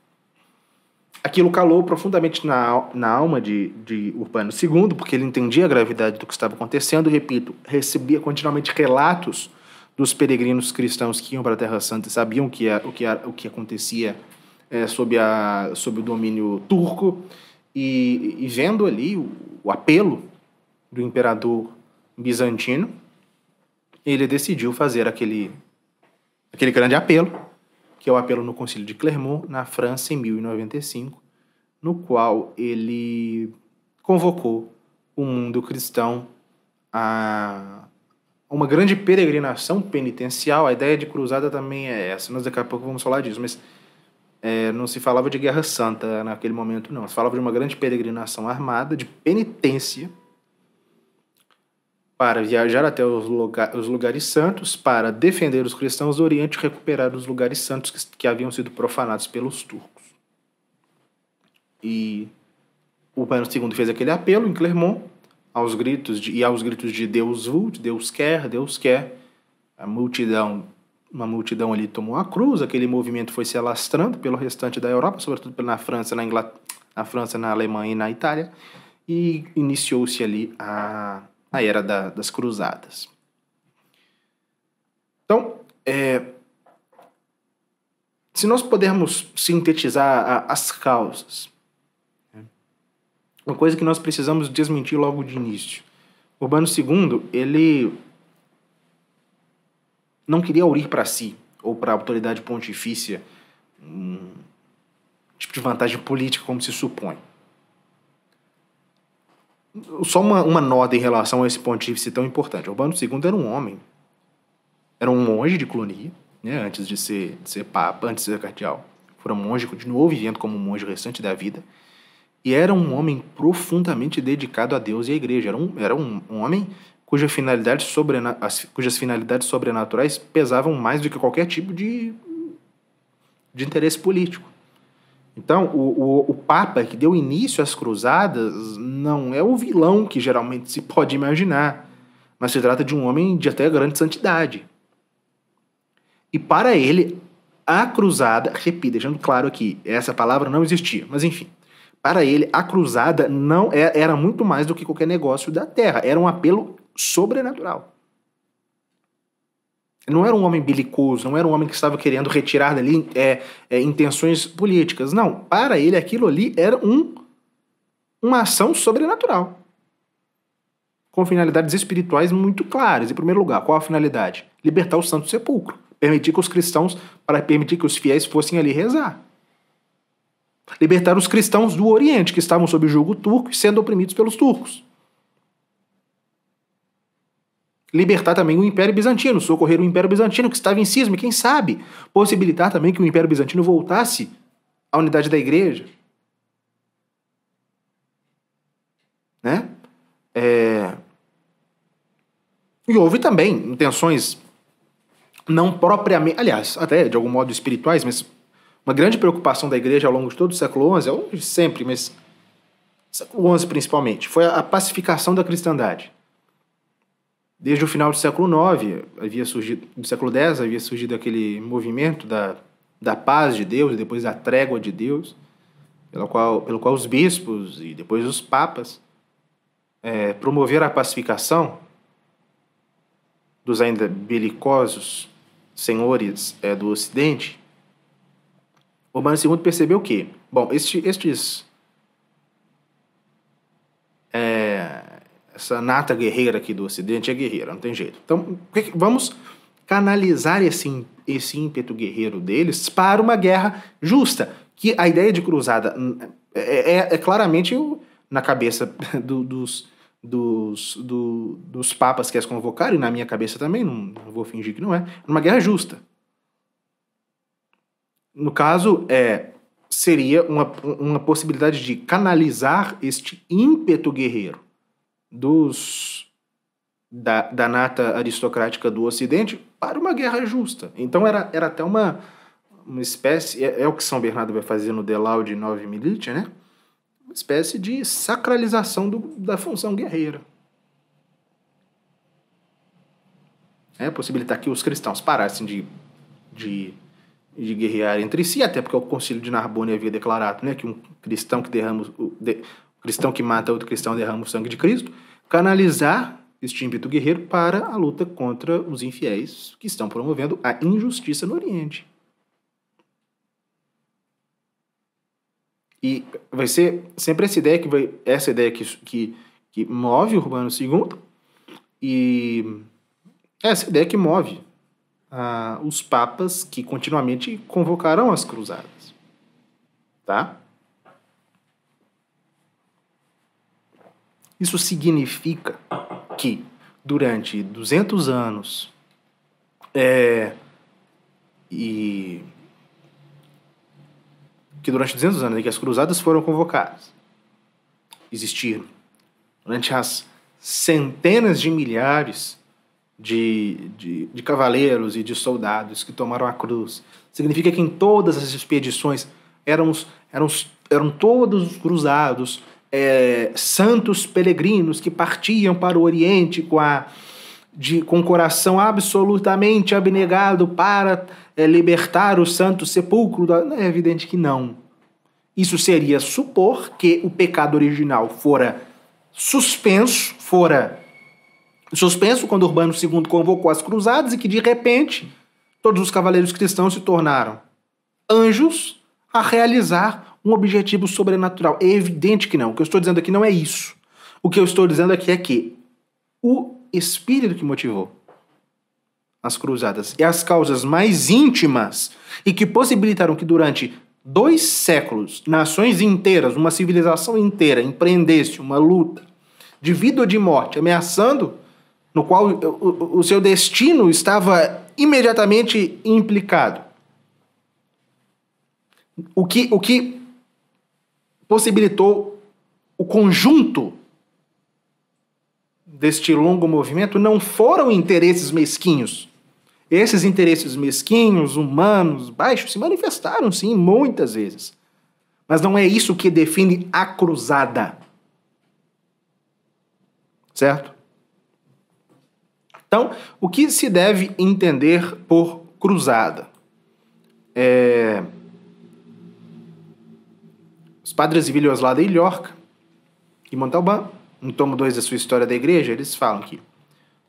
Aquilo calou profundamente na, na alma de, de Urbano II, porque ele entendia a gravidade do que estava acontecendo. Repito, recebia continuamente relatos dos peregrinos cristãos que iam para a Terra Santa e sabiam que, o, que, o que acontecia é, sob, a, sob o domínio turco. E, e vendo ali o, o apelo do imperador bizantino, ele decidiu fazer aquele, aquele grande apelo, que é o apelo no Concílio de Clermont, na França, em 1095, no qual ele convocou o mundo cristão a uma grande peregrinação penitencial. A ideia de cruzada também é essa, nós daqui a pouco vamos falar disso, mas é, não se falava de Guerra Santa naquele momento, não. Se falava de uma grande peregrinação armada, de penitência, para viajar até os, lugar, os lugares santos, para defender os cristãos do Oriente e recuperar os lugares santos que, que haviam sido profanados pelos turcos. E o Urbano II fez aquele apelo em Clermont, aos gritos de, e aos gritos de Deus vult, Deus quer, Deus quer, a multidão uma multidão ali tomou a cruz, aquele movimento foi se alastrando pelo restante da Europa, sobretudo na França, na, Inglaterra, na França, na Alemanha e na Itália, e iniciou-se ali a, a era da, das cruzadas. Então, é, se nós pudermos sintetizar a, as causas, uma coisa que nós precisamos desmentir logo de início. Urbano II, ele não queria ouvir para si ou para a autoridade pontifícia um tipo de vantagem política, como se supõe. Só uma, uma nota em relação a esse pontífice tão importante. Urbano II era um homem, era um monge de colonia, né, antes de ser, de ser papa, antes de ser cardeal. Fora monge, continuou vivendo como monge o restante da vida. E era um homem profundamente dedicado a Deus e à igreja. Era um, era um, um homem cuja finalidade as, cujas finalidades sobrenaturais pesavam mais do que qualquer tipo de, de interesse político. Então, o, o, o, Papa que deu início às cruzadas não é o vilão que geralmente se pode imaginar, mas se trata de um homem de até grande santidade. E para ele, a cruzada, repito, deixando claro aqui, essa palavra não existia, mas enfim. Para ele, a cruzada não é, era muito mais do que qualquer negócio da terra, era um apelo sobrenatural. Não era um homem belicoso, não era um homem que estava querendo retirar dali é, é, intenções políticas. Não, para ele aquilo ali era um, uma ação sobrenatural. Com finalidades espirituais muito claras. Em primeiro lugar, qual a finalidade? Libertar o Santo Sepulcro. Permitir que os cristãos, para permitir que os fiéis fossem ali rezar. Libertar os cristãos do Oriente, que estavam sob o jugo turco e sendo oprimidos pelos turcos. libertar também o Império Bizantino, socorrer o Império Bizantino que estava em cisma, e quem sabe possibilitar também que o Império Bizantino voltasse à unidade da igreja. Né? É... E houve também intenções não propriamente, aliás, até de algum modo espirituais, mas uma grande preocupação da igreja ao longo de todo o século XI, ou sempre, mas século XI principalmente, foi a pacificação da cristandade. Desde o final do século IX, havia surgido, do século X, havia surgido aquele movimento da, da paz de Deus, e depois da trégua de Deus, pelo qual, pelo qual os bispos e depois os papas é, promoveram a pacificação dos ainda belicosos senhores é, do Ocidente. Urbano II percebeu que, bom, este, estes é, essa nata guerreira aqui do Ocidente é guerreira, não tem jeito. Então, vamos canalizar esse, esse ímpeto guerreiro deles para uma guerra justa, que a ideia de cruzada hum, é, é, é claramente na cabeça do, dos, dos, do, dos papas que as convocaram, e na minha cabeça também, não, não vou fingir que não é, uma guerra justa. No caso, é, seria uma, uma possibilidade de canalizar este ímpeto guerreiro dos da, da nata aristocrática do Ocidente para uma guerra justa. Então era, era até uma, uma espécie, é, é o que São Bernardo vai fazer no Delau de Nove Milite, né? Uma espécie de sacralização do, da função guerreira. É possibilitar que os cristãos parassem de, de, de guerrear entre si, até porque o Concílio de Narbonne havia declarado né, que um cristão que derrama, de, cristão que mata outro cristão derrama o sangue de Cristo, canalizar este ímpeto guerreiro para a luta contra os infiéis que estão promovendo a injustiça no Oriente. E vai ser sempre essa ideia que vai, essa ideia que, que, que move o Urbano II e essa ideia que move ah, os papas que continuamente convocarão as cruzadas, tá? Isso significa que durante 200 anos é, e que durante 200 anos em né, que as cruzadas foram convocadas existiram durante as centenas de milhares de, de, de cavaleiros e de soldados que tomaram a cruz significa que em todas as expedições eram, eram, eram todos cruzados é, santos peregrinos que partiam para o Oriente com, a, de, com o coração absolutamente abnegado para é, libertar o santo sepulcro? Da... É evidente que não. Isso seria supor que o pecado original fora suspenso, fora suspenso quando Urbano II convocou as cruzadas e que de repente todos os cavaleiros cristãos se tornaram anjos a realizar um objetivo sobrenatural. É evidente que não. O que eu estou dizendo aqui não é isso. O que eu estou dizendo aqui é que o espírito que motivou as cruzadas e as causas mais íntimas e que possibilitaram que durante dois séculos nações inteiras, uma civilização inteira empreendesse uma luta de vida ou de morte, ameaçando, no qual o, seu destino estava imediatamente implicado. O que, o que possibilitou o conjunto deste longo movimento não foram interesses mesquinhos. Esses interesses mesquinhos, humanos, baixos, se manifestaram, sim, muitas vezes. Mas não é isso que define a cruzada. Certo? Então, o que se deve entender por cruzada? É... Os padres lá e Llorca e Montalbán, no tomo 2 da sua História da Igreja, eles falam que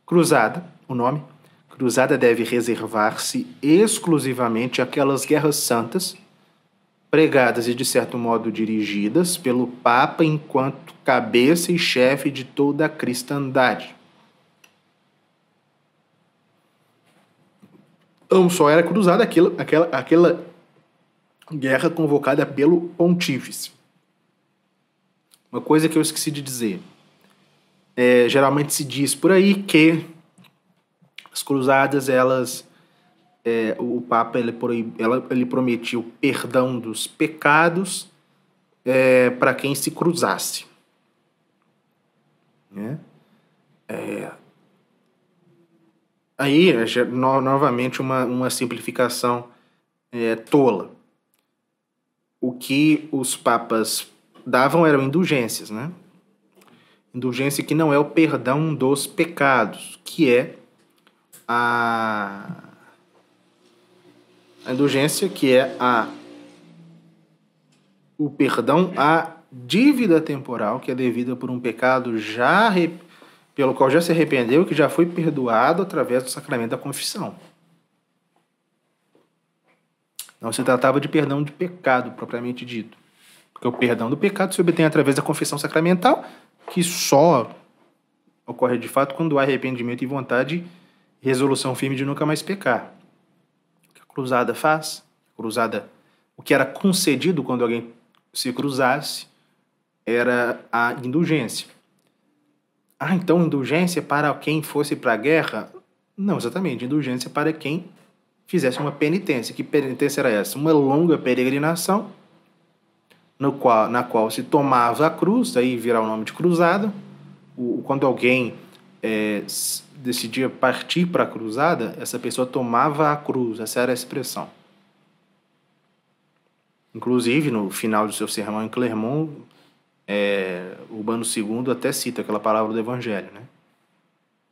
cruzada, o nome, cruzada deve reservar-se exclusivamente àquelas guerras santas pregadas e, de certo modo, dirigidas pelo Papa enquanto cabeça e chefe de toda a cristandade. Então, só era cruzada aquela, aquela, aquela guerra convocada pelo pontífice. Uma coisa que eu esqueci de dizer. É, geralmente se diz por aí que as cruzadas, elas. É, o Papa ele, ela, ele prometiu perdão dos pecados é, para quem se cruzasse. Né? É, aí, no, novamente, uma, uma simplificação é, tola o que os papas davam eram indulgências, né? Indulgência que não é o perdão dos pecados, que é a, a indulgência que é a o perdão à dívida temporal que é devida por um pecado já pelo qual já se arrependeu que já foi perdoado através do sacramento da confissão. Não se tratava de perdão de pecado, propriamente dito. Porque o perdão do pecado se obtém através da confissão sacramental, que só ocorre de fato quando há arrependimento e vontade e resolução firme de nunca mais pecar. O que a cruzada faz? A cruzada, o que era concedido quando alguém se cruzasse era a indulgência. Ah, então indulgência para quem fosse para a guerra? Não, exatamente. Indulgência para quem fizesse uma penitência. Que penitência era essa? Uma longa peregrinação, no qual, na qual se tomava a cruz, daí virar o nome de cruzada. O, quando alguém é, decidia partir para a cruzada, essa pessoa tomava a cruz, essa era a expressão. Inclusive, no final do seu sermão em Clermont, é, Urbano II até cita aquela palavra do Evangelho, né?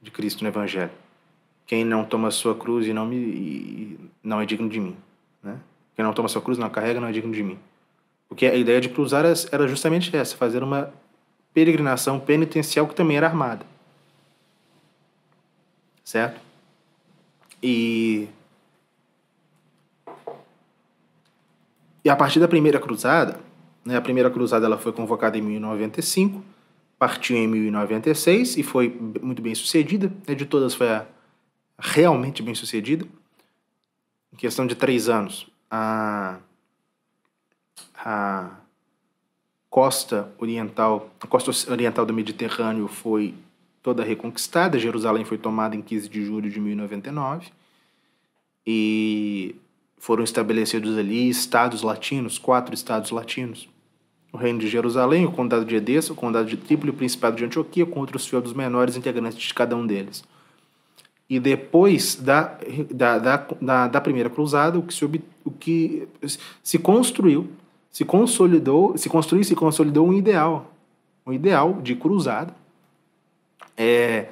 de Cristo no Evangelho. Quem não toma sua cruz e não me e não é digno de mim, né? Quem não toma sua cruz, não carrega, não é digno de mim. Porque a ideia de cruzar era justamente essa, fazer uma peregrinação penitencial que também era armada. Certo? E E a partir da primeira cruzada, né, a primeira cruzada ela foi convocada em 1095, partiu em 1096 e foi muito bem sucedida. Né, de todas foi a, realmente bem sucedida. Em questão de três anos, a, a costa oriental, a costa oriental do Mediterrâneo foi toda reconquistada. Jerusalém foi tomada em 15 de julho de 1099 e foram estabelecidos ali estados latinos, quatro estados latinos. O reino de Jerusalém, o condado de Edessa, o condado de Trípoli, o principado de Antioquia, com outros feudos menores integrantes de cada um deles. E depois da, da, da, da, da primeira cruzada, o que, se, o que se construiu, se consolidou, se construiu e se consolidou um ideal, um ideal de cruzada, é,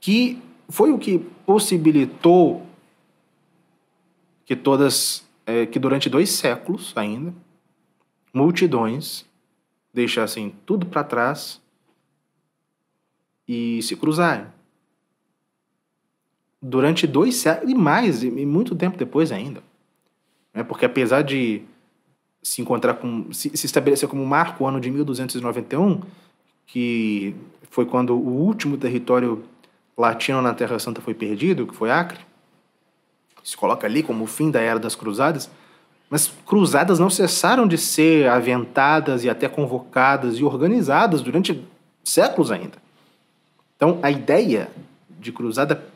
que foi o que possibilitou que todas, é, que durante dois séculos ainda, multidões deixassem tudo para trás e se cruzarem durante dois séculos e mais, e muito tempo depois ainda. Né? Porque apesar de se encontrar com se, se estabelecer como marco o ano de 1291, que foi quando o último território latino na Terra Santa foi perdido, que foi Acre. Se coloca ali como o fim da era das cruzadas, mas cruzadas não cessaram de ser aventadas e até convocadas e organizadas durante séculos ainda. Então, a ideia de cruzada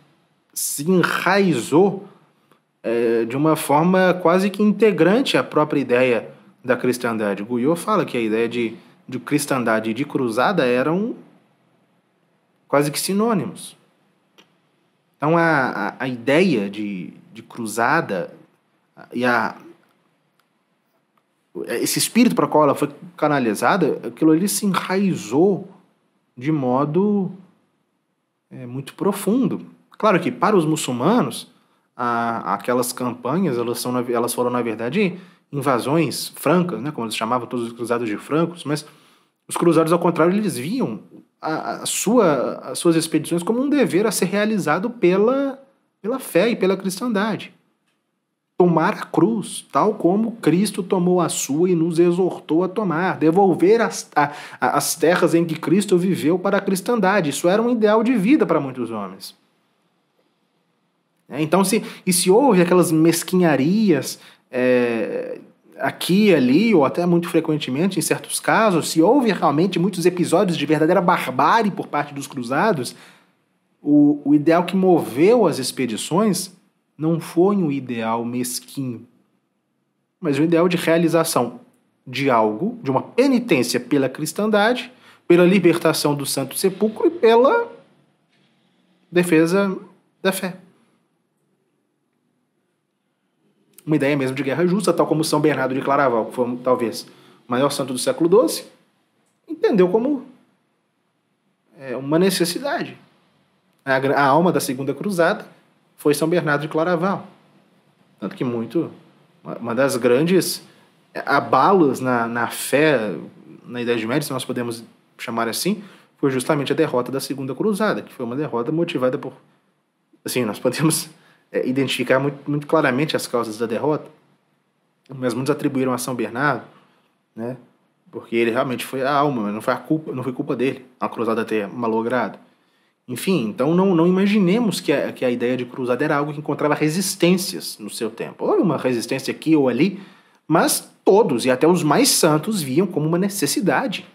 se enraizou é, de uma forma quase que integrante à própria ideia da cristandade. Guyot fala que a ideia de, de cristandade e de cruzada eram quase que sinônimos. Então a, a, a ideia de, de cruzada e a, esse espírito para qual ela foi canalizada, aquilo ali se enraizou de modo é, muito profundo. Claro que para os muçulmanos, a, aquelas campanhas elas, são, elas foram, na verdade, invasões francas, né, como eles chamavam todos os cruzados de francos, mas os cruzados, ao contrário, eles viam a, a sua, as suas expedições como um dever a ser realizado pela, pela fé e pela cristandade. Tomar a cruz, tal como Cristo tomou a sua e nos exortou a tomar, devolver as, a, as terras em que Cristo viveu para a cristandade. Isso era um ideal de vida para muitos homens. Né? Então, se, e se houve aquelas mesquinharias é, aqui e ali, ou até muito frequentemente em certos casos, se houve realmente muitos episódios de verdadeira barbárie por parte dos cruzados, o, o ideal que moveu as expedições não foi um ideal mesquinho, mas um ideal de realização de algo, de uma penitência pela cristandade, pela libertação do Santo Sepulcro e pela defesa da fé. uma ideia mesmo de guerra justa, tal como São Bernardo de Claraval, que foi talvez o maior santo do século XII, entendeu como é, uma necessidade. A, a alma da Segunda Cruzada foi São Bernardo de Claraval. Tanto que muito, uma das grandes é, abalos na, na fé, na Idade Média, se nós podemos chamar assim, foi justamente a derrota da Segunda Cruzada, que foi uma derrota motivada por. Assim, nós podemos é, identificar muito, muito claramente as causas da derrota, mas muitos atribuíram a São Bernardo, né? Porque ele realmente foi a alma, não foi a culpa, não foi culpa dele, a cruzada ter malogrado. Enfim, então não, não imaginemos que a, que a ideia de cruzada era algo que encontrava resistências no seu tempo. Ou uma resistência aqui ou ali, mas todos, e até os mais santos, viam como uma necessidade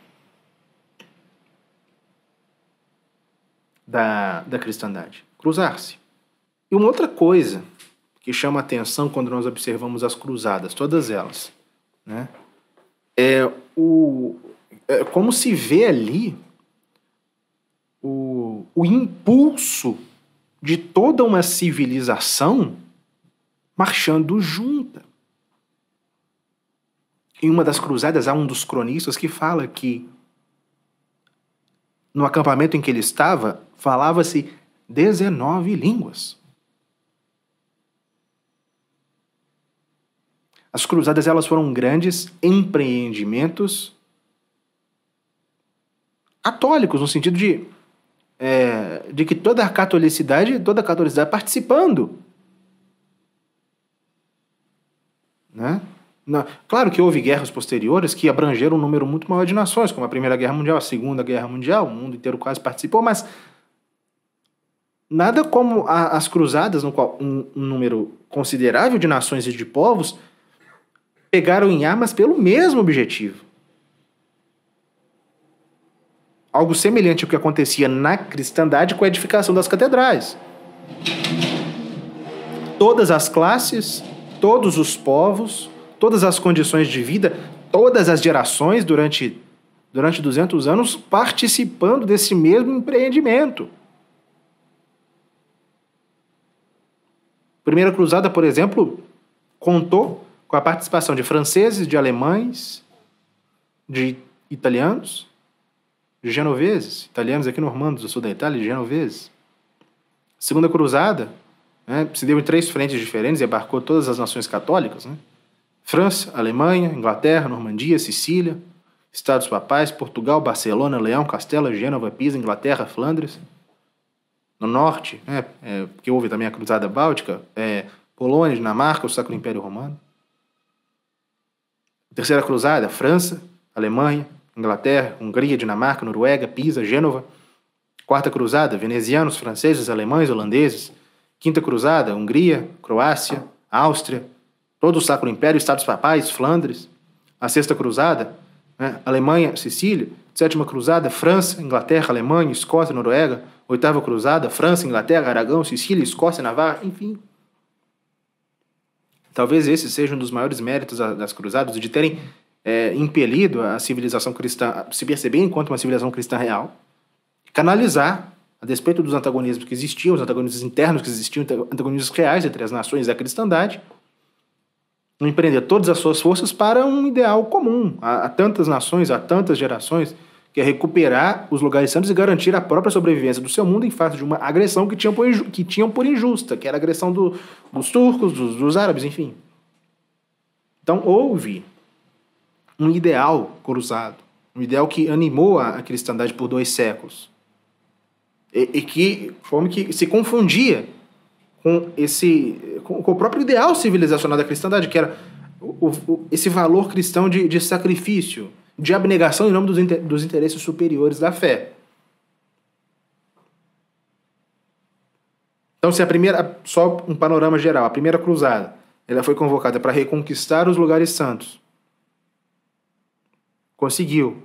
da, da cristandade cruzar-se. E uma outra coisa que chama atenção quando nós observamos as cruzadas, todas elas, né? É o é como se vê ali o, o impulso de toda uma civilização marchando junta. Em uma das cruzadas há um dos cronistas que fala que no acampamento em que ele estava falava-se 19 línguas. As cruzadas elas foram grandes empreendimentos católicos, no sentido de, é, de que toda a catolicidade, toda a catolicidade participando. Né? Na, claro que houve guerras posteriores que abrangeram um número muito maior de nações, como a Primeira Guerra Mundial, a Segunda Guerra Mundial, o mundo inteiro quase participou, mas nada como a, as cruzadas, no qual um, um número considerável de nações e de povos pegaram em armas pelo mesmo objetivo. Algo semelhante ao que acontecia na cristandade com a edificação das catedrais. Todas as classes, todos os povos, todas as condições de vida, todas as gerações durante, durante 200 anos participando desse mesmo empreendimento. Primeira Cruzada, por exemplo, contou com a participação de franceses, de alemães, de italianos, de genoveses, italianos aqui normandos do sul da Itália, de genoveses. Segunda Cruzada né, se deu em três frentes diferentes e abarcou todas as nações católicas: né? França, Alemanha, Inglaterra, Normandia, Sicília, Estados Papais, Portugal, Barcelona, Leão, Castela, Gênova, Pisa, Inglaterra, Flandres. No norte, né, é, porque houve também a Cruzada Báltica, é, Polônia, Dinamarca, o Sacro Império Romano terceira cruzada, França, Alemanha, Inglaterra, Hungria, Dinamarca, Noruega, Pisa, Gênova. Quarta cruzada, venezianos, franceses, alemães, holandeses. Quinta cruzada, Hungria, Croácia, Áustria, todo o Sacro Império, Estados Papais, Flandres. A sexta cruzada, né, Alemanha, Sicília. Sétima cruzada, França, Inglaterra, Alemanha, Escócia, Noruega. Oitava cruzada, França, Inglaterra, Aragão, Sicília, Escócia, Navarra, enfim, Talvez esse seja um dos maiores méritos das cruzadas, de terem é, impelido a civilização cristã a se perceber enquanto uma civilização cristã real, canalizar, a despeito dos antagonismos que existiam, os antagonismos internos que existiam, antagonismos reais entre as nações e a cristandade, empreender todas as suas forças para um ideal comum a, a tantas nações, a tantas gerações, que é recuperar os lugares santos e garantir a própria sobrevivência do seu mundo em face de uma agressão que tinham por, injusta, que, tinham por injusta, que era a agressão do, dos turcos, dos, dos árabes, enfim. Então houve um ideal cruzado, um ideal que animou a, a cristandade por dois séculos e, e que como que se confundia com esse com, com, o próprio ideal civilizacional da cristandade que era o, o, esse valor cristão de, de sacrifício de abnegação em nome dos, inter dos interesses superiores da fé. Então, se a primeira, só um panorama geral, a primeira cruzada, ela foi convocada para reconquistar os lugares santos. Conseguiu.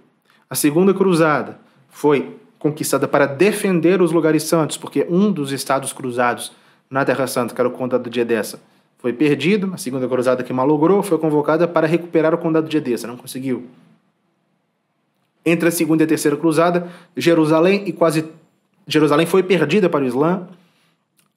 A segunda cruzada foi conquistada para defender os lugares santos, porque um dos estados cruzados na Terra Santa, que era o condado de Edessa, foi perdido. A segunda cruzada que malogrou foi convocada para recuperar o condado de Edessa, não conseguiu entre a segunda e a terceira cruzada, Jerusalém e quase Jerusalém foi perdida para o Islã,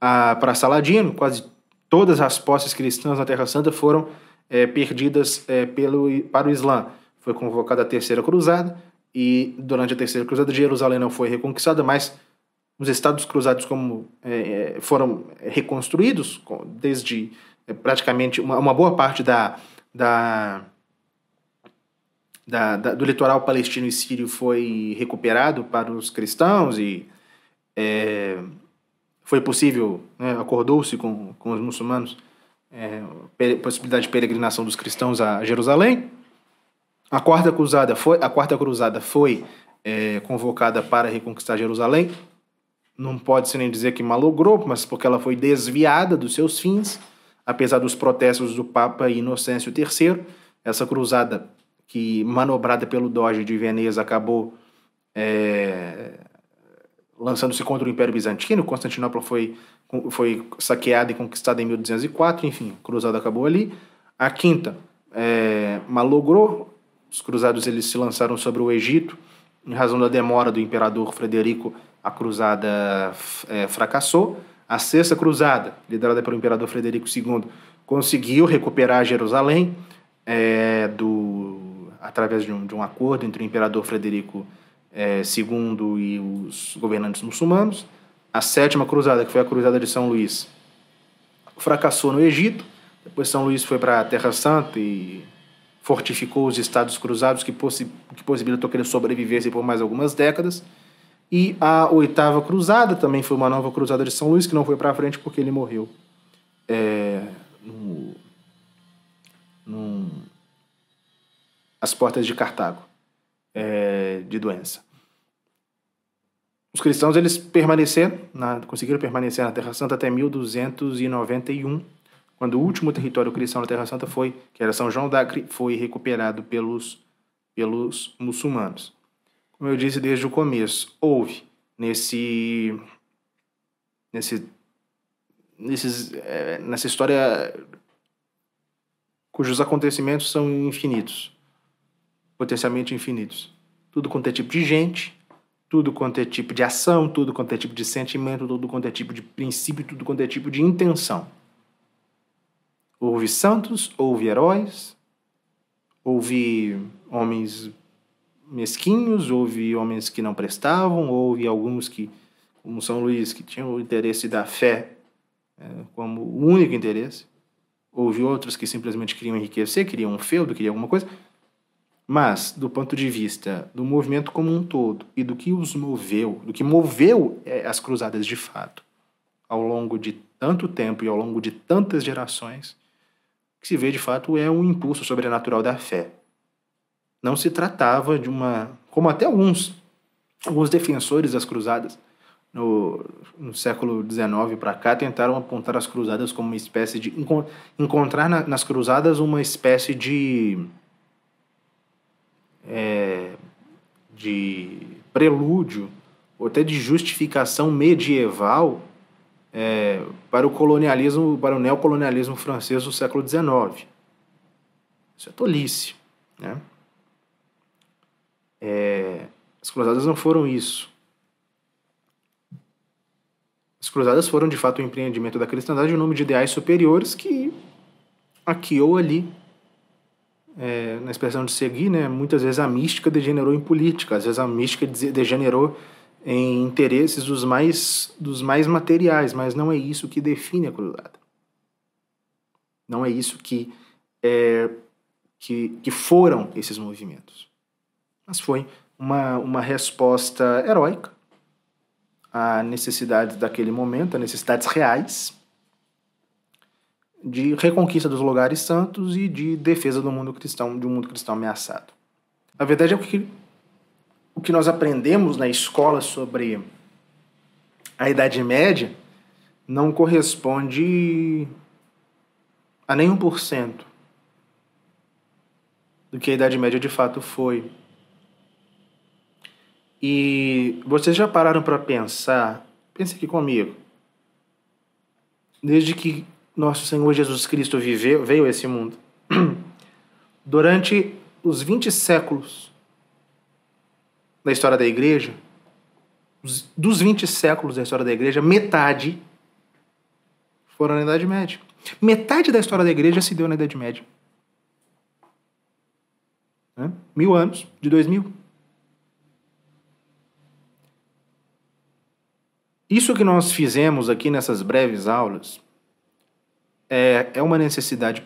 a, para Saladino, quase todas as posses cristãs na Terra Santa foram é, perdidas é, pelo, para o Islã. Foi convocada a terceira cruzada e durante a terceira cruzada Jerusalém não foi reconquistada, mas os estados cruzados como é, foram reconstruídos desde praticamente uma, uma boa parte da, da da, da, do litoral palestino e sírio foi recuperado para os cristãos e é, foi possível, né, acordou-se com, com os muçulmanos, é, possibilidade de peregrinação dos cristãos a Jerusalém. A quarta cruzada foi, a quarta cruzada foi é, convocada para reconquistar Jerusalém. Não pode-se nem dizer que malogrou, mas porque ela foi desviada dos seus fins, apesar dos protestos do Papa Inocêncio III. Essa cruzada que manobrada pelo Doge de Veneza acabou é, lançando-se contra o Império Bizantino. Constantinopla foi, foi saqueada e conquistada em 1204, enfim, a cruzada acabou ali. A quinta, é, malogrou. Os cruzados eles se lançaram sobre o Egito. Em razão da demora do imperador Frederico, a cruzada é, fracassou. A sexta cruzada, liderada pelo imperador Frederico II, conseguiu recuperar Jerusalém é, do através de um, de um acordo entre o imperador Frederico é, II e os governantes muçulmanos. A sétima cruzada, que foi a cruzada de São Luís, fracassou no Egito. Depois São Luís foi para a Terra Santa e fortificou os estados cruzados, que, possi que possibilitou que eles sobrevivessem por mais algumas décadas. E a oitava cruzada também foi uma nova cruzada de São Luís, que não foi para frente porque ele morreu é, no, num, as portas de Cartago é, de doença. Os cristãos eles permaneceram, na, conseguiram permanecer na Terra Santa até 1291, quando o último território cristão na Terra Santa foi, que era São João d'Acre, foi recuperado pelos, pelos muçulmanos. Como eu disse desde o começo, houve nesse, nesse, nesses, é, nessa história cujos acontecimentos são infinitos potencialmente infinitos. Tudo quanto é tipo de gente, tudo quanto é tipo de ação, tudo quanto é tipo de sentimento, tudo quanto é tipo de princípio, tudo quanto é tipo de intenção. Houve santos, houve heróis, houve homens mesquinhos, houve homens que não prestavam, houve alguns que, como São Luís, que tinham o interesse da fé é, como o único interesse, houve outros que simplesmente queriam enriquecer, queriam um feudo, queriam alguma coisa. Mas, do ponto de vista do movimento como um todo e do que os moveu, do que moveu é, as cruzadas de fato, ao longo de tanto tempo e ao longo de tantas gerações, o que se vê de fato é um impulso sobrenatural da fé. Não se tratava de uma. Como até alguns, alguns defensores das cruzadas no, no século XIX para cá tentaram apontar as cruzadas como uma espécie de. encontrar nas cruzadas uma espécie de é, de prelúdio ou até de justificação medieval é, para o colonialismo, para o neocolonialismo francês do século XIX. Isso é tolice, né? É, as cruzadas não foram isso. As cruzadas foram de fato o um empreendimento da cristandade em nome de ideais superiores que aqui ou ali é, na expressão de seguir, né, muitas vezes a mística degenerou em política, às vezes a mística degenerou em interesses dos mais, dos mais materiais, mas não é isso que define a cruzada. Não é isso que, é, que, que foram esses movimentos. Mas foi uma, uma resposta heróica à necessidade daquele momento, a necessidades reais de reconquista dos lugares santos e de defesa do mundo cristão, de um mundo cristão ameaçado. A verdade é que o que nós aprendemos na escola sobre a Idade Média não corresponde a nenhum por cento do que a Idade Média de fato foi. E vocês já pararam para pensar? Pense aqui comigo. Desde que nosso Senhor Jesus Cristo viveu, veio a esse mundo. Durante os 20 séculos da história da igreja, dos 20 séculos da história da igreja, metade foram na Idade Média. Metade da história da igreja se deu na Idade Média. Né? Mil anos, de dois mil. Isso que nós fizemos aqui nessas breves aulas é, é uma necessidade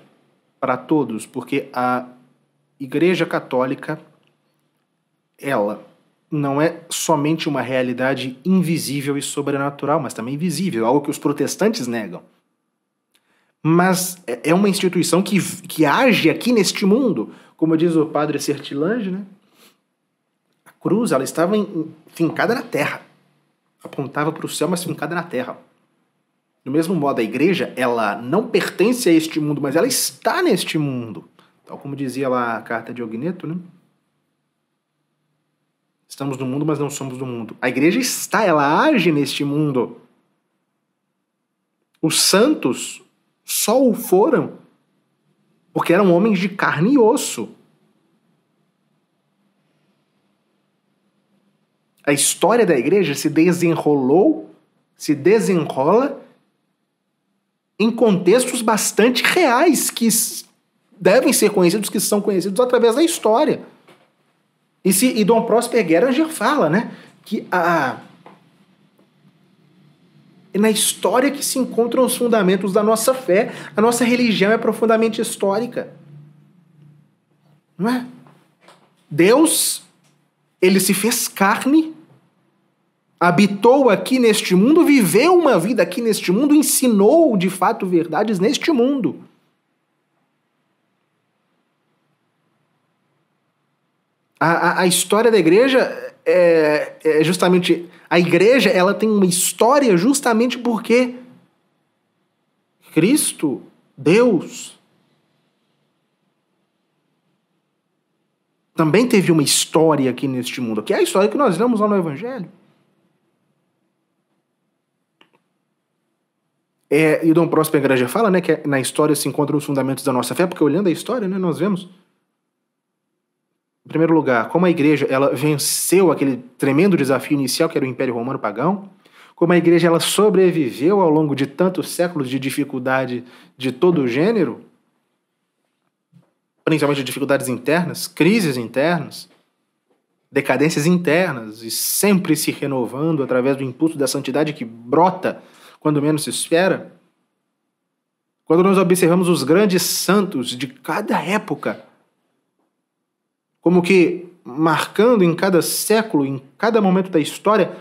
para todos, porque a Igreja Católica, ela não é somente uma realidade invisível e sobrenatural, mas também visível, algo que os protestantes negam. Mas é, é uma instituição que, que age aqui neste mundo, como diz o padre Sertilange, né? A cruz, ela estava em, fincada na terra. Apontava para o céu, mas fincada na terra. Do mesmo modo, a igreja, ela não pertence a este mundo, mas ela está neste mundo. Tal como dizia lá a carta de Ogneto, né? Estamos no mundo, mas não somos do mundo. A igreja está, ela age neste mundo. Os santos só o foram porque eram homens de carne e osso. A história da igreja se desenrolou, se desenrola em contextos bastante reais que devem ser conhecidos, que são conhecidos através da história. E, se, e Dom Prosper Geringer fala, né, que a é na história que se encontram os fundamentos da nossa fé. A nossa religião é profundamente histórica. Não é? Deus, ele se fez carne habitou aqui neste mundo, viveu uma vida aqui neste mundo, ensinou de fato verdades neste mundo. A, a, a história da igreja é, é, justamente. A igreja ela tem uma história justamente porque Cristo, Deus, também teve uma história aqui neste mundo, que é a história que nós lemos lá no Evangelho. É, e o Dom Próspero Granger fala, né, que é, na história se encontram os fundamentos da nossa fé, porque olhando a história, né, nós vemos, em primeiro lugar, como a igreja ela venceu aquele tremendo desafio inicial que era o Império Romano Pagão, como a igreja ela sobreviveu ao longo de tantos séculos de dificuldade de todo o gênero, principalmente dificuldades internas, crises internas, decadências internas, e sempre se renovando através do impulso da santidade que brota quando menos se espera. Quando nós observamos os grandes santos de cada época, como que marcando em cada século, em cada momento da história,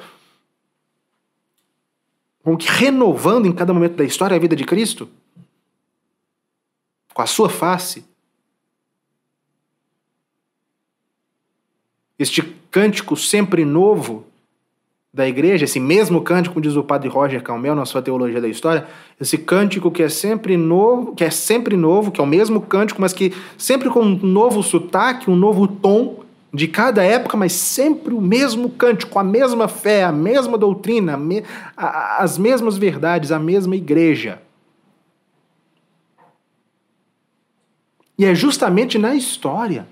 como que renovando em cada momento da história a vida de Cristo, com a sua face. Este cântico sempre novo da igreja, esse mesmo cântico, diz o padre Roger Calmel na sua Teologia da História, esse cântico que é sempre novo, que é sempre novo, que é o mesmo cântico, mas que sempre com um novo sotaque, um novo tom de cada época, mas sempre o mesmo cântico, a mesma fé, a mesma doutrina, a me, a, as mesmas verdades, a mesma igreja. E é justamente na história.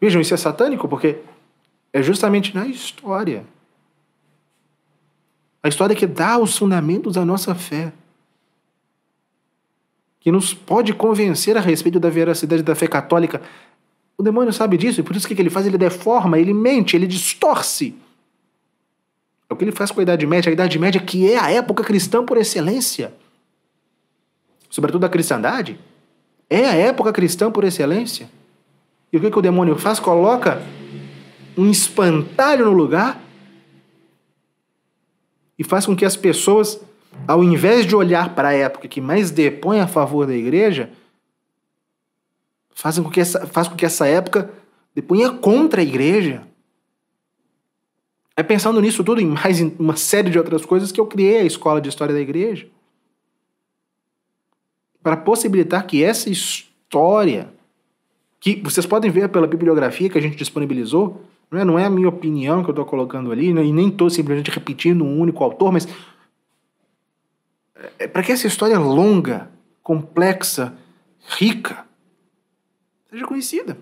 Vejam, isso é satânico porque é justamente na história a história é que dá os fundamentos da nossa fé. Que nos pode convencer a respeito da veracidade da fé católica. O demônio sabe disso e por isso que ele faz? Ele deforma, ele mente, ele distorce. É o que ele faz com a Idade Média. A Idade Média que é a época cristã por excelência. Sobretudo a cristandade. É a época cristã por excelência. E o que, que o demônio faz? Coloca um espantalho no lugar e faz com que as pessoas, ao invés de olhar para a época que mais depõe a favor da igreja, fazem com que essa, faz com que essa época deponha contra a igreja. É pensando nisso tudo e mais uma série de outras coisas que eu criei a Escola de História da Igreja. Para possibilitar que essa história, que vocês podem ver pela bibliografia que a gente disponibilizou, não é, não é a minha opinião que eu estou colocando ali, né? e nem estou simplesmente repetindo um único autor, mas é, é para que essa história longa, complexa, rica, seja conhecida.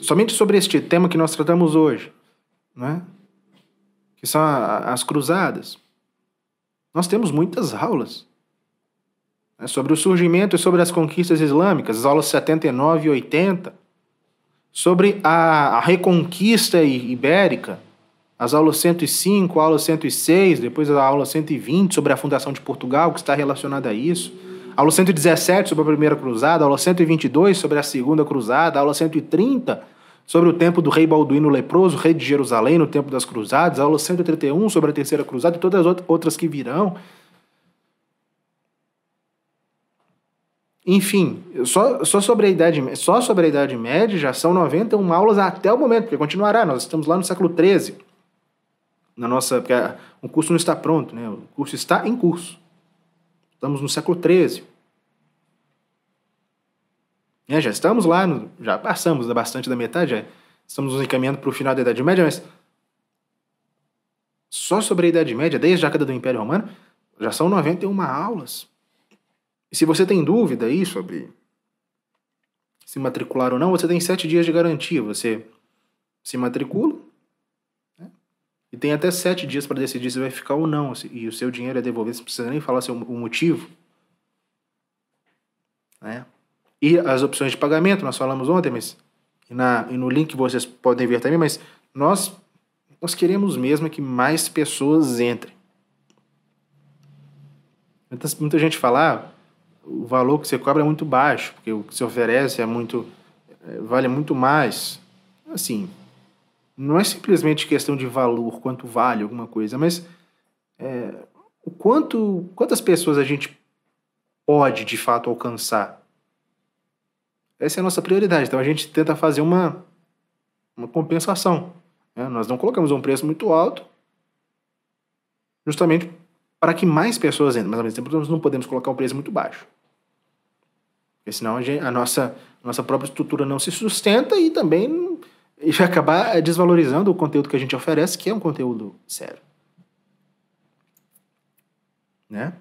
Somente sobre este tema que nós tratamos hoje, né? que são a, as cruzadas, nós temos muitas aulas né, sobre o surgimento e sobre as conquistas islâmicas, as aulas 79 e 80 Sobre a, a reconquista ibérica, as aulas 105, aula 106, depois a aula 120 sobre a fundação de Portugal, que está relacionada a isso. A aula 117 sobre a primeira cruzada, a aula 122 sobre a segunda cruzada, a aula 130 sobre o tempo do rei Balduíno Leproso, rei de Jerusalém, no tempo das cruzadas, a aula 131 sobre a terceira cruzada e todas as outras que virão. Enfim, só, só, sobre a idade, só sobre a Idade Média já são 91 aulas até o momento, porque continuará, nós estamos lá no século XIII. Na nossa, porque o curso não está pronto, né? o curso está em curso. Estamos no século XIII. É, já estamos lá, no, já passamos bastante da metade, já estamos nos encaminhando para o final da Idade Média, mas só sobre a Idade Média, desde a década do Império Romano, já são 91 aulas. Se você tem dúvida aí sobre se matricular ou não, você tem sete dias de garantia. Você se matricula né? e tem até sete dias para decidir se vai ficar ou não. E o seu dinheiro é devolvido, você não precisa nem falar seu, o motivo. Né? E as opções de pagamento, nós falamos ontem, mas e, na, e no link vocês podem ver também, mas nós, nós queremos mesmo que mais pessoas entrem. Muita, muita gente fala, ah, o valor que você cobra é muito baixo, porque o que se oferece é muito é, vale muito mais. Assim, não é simplesmente questão de valor, quanto vale alguma coisa, mas é, o quanto quantas pessoas a gente pode de fato alcançar. Essa é a nossa prioridade. Então a gente tenta fazer uma uma compensação. Né? Nós não colocamos um preço muito alto, justamente para que mais pessoas entrem, mas ao mesmo tempo nós não podemos colocar um preço muito baixo. Porque senão a, gente, a nossa, nossa própria estrutura não se sustenta e também e acabar eh, desvalorizando o conteúdo que a gente oferece, que é um conteúdo sério. Né?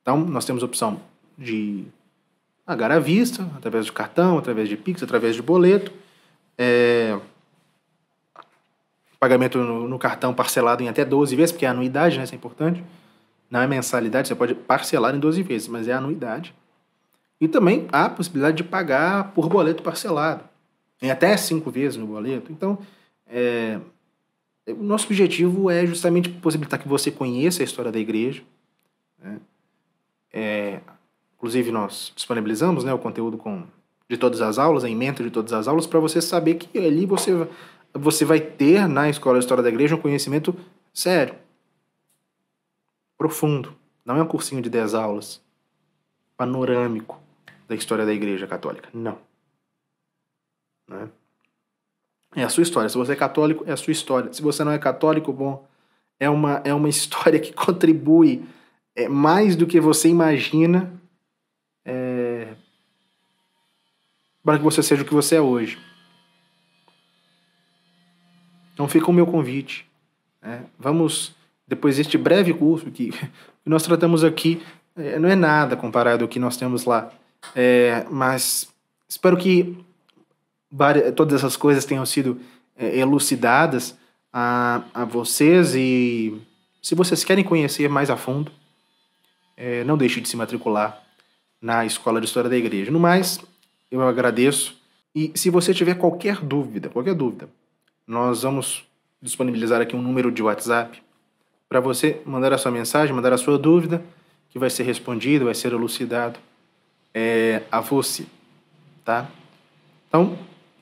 Então, nós temos a opção de pagar à vista, através de cartão, através de Pix, através de boleto. É... Pagamento no, no, cartão parcelado em até 12 vezes, porque é anuidade, né? Isso é importante. Não é mensalidade, você pode parcelar em 12 vezes, mas é anuidade. E também há a possibilidade de pagar por boleto parcelado, em até cinco vezes no boleto. Então, é, é, o nosso objetivo é justamente possibilitar que você conheça a história da igreja. Né? É, inclusive, nós disponibilizamos né, o conteúdo com, de todas as aulas, a emenda de todas as aulas, para você saber que ali você, você vai ter na Escola de História da Igreja um conhecimento sério, profundo. Não é um cursinho de 10 aulas, panorâmico da história da Igreja Católica. Não. Né? É a sua história. Se você é católico, é a sua história. Se você não é católico, bom, é uma, é uma história que contribui é, mais do que você imagina é, para que você seja o que você é hoje. Então fica o meu convite. Né? Vamos, depois deste breve curso que nós tratamos aqui, é, não é nada comparado ao que nós temos lá é, mas espero que várias, todas essas coisas tenham sido é, elucidadas a, a vocês e se vocês querem conhecer mais a fundo, é, não deixe de se matricular na Escola de História da Igreja. No mais, eu agradeço e se você tiver qualquer dúvida, qualquer dúvida, nós vamos disponibilizar aqui um número de WhatsApp para você mandar a sua mensagem, mandar a sua dúvida, que vai ser respondido, vai ser elucidado é, a você, tá? Então,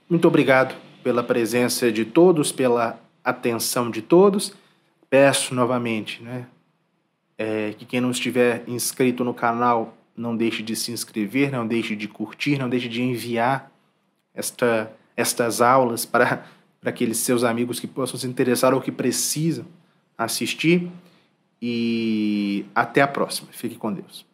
muito obrigado pela presença de todos, pela atenção de todos. Peço novamente, né, é, que quem não estiver inscrito no canal não deixe de se inscrever, não deixe de curtir, não deixe de enviar esta, estas aulas para, para aqueles seus amigos que possam se interessar ou que precisam assistir. E até a próxima. Fique com Deus.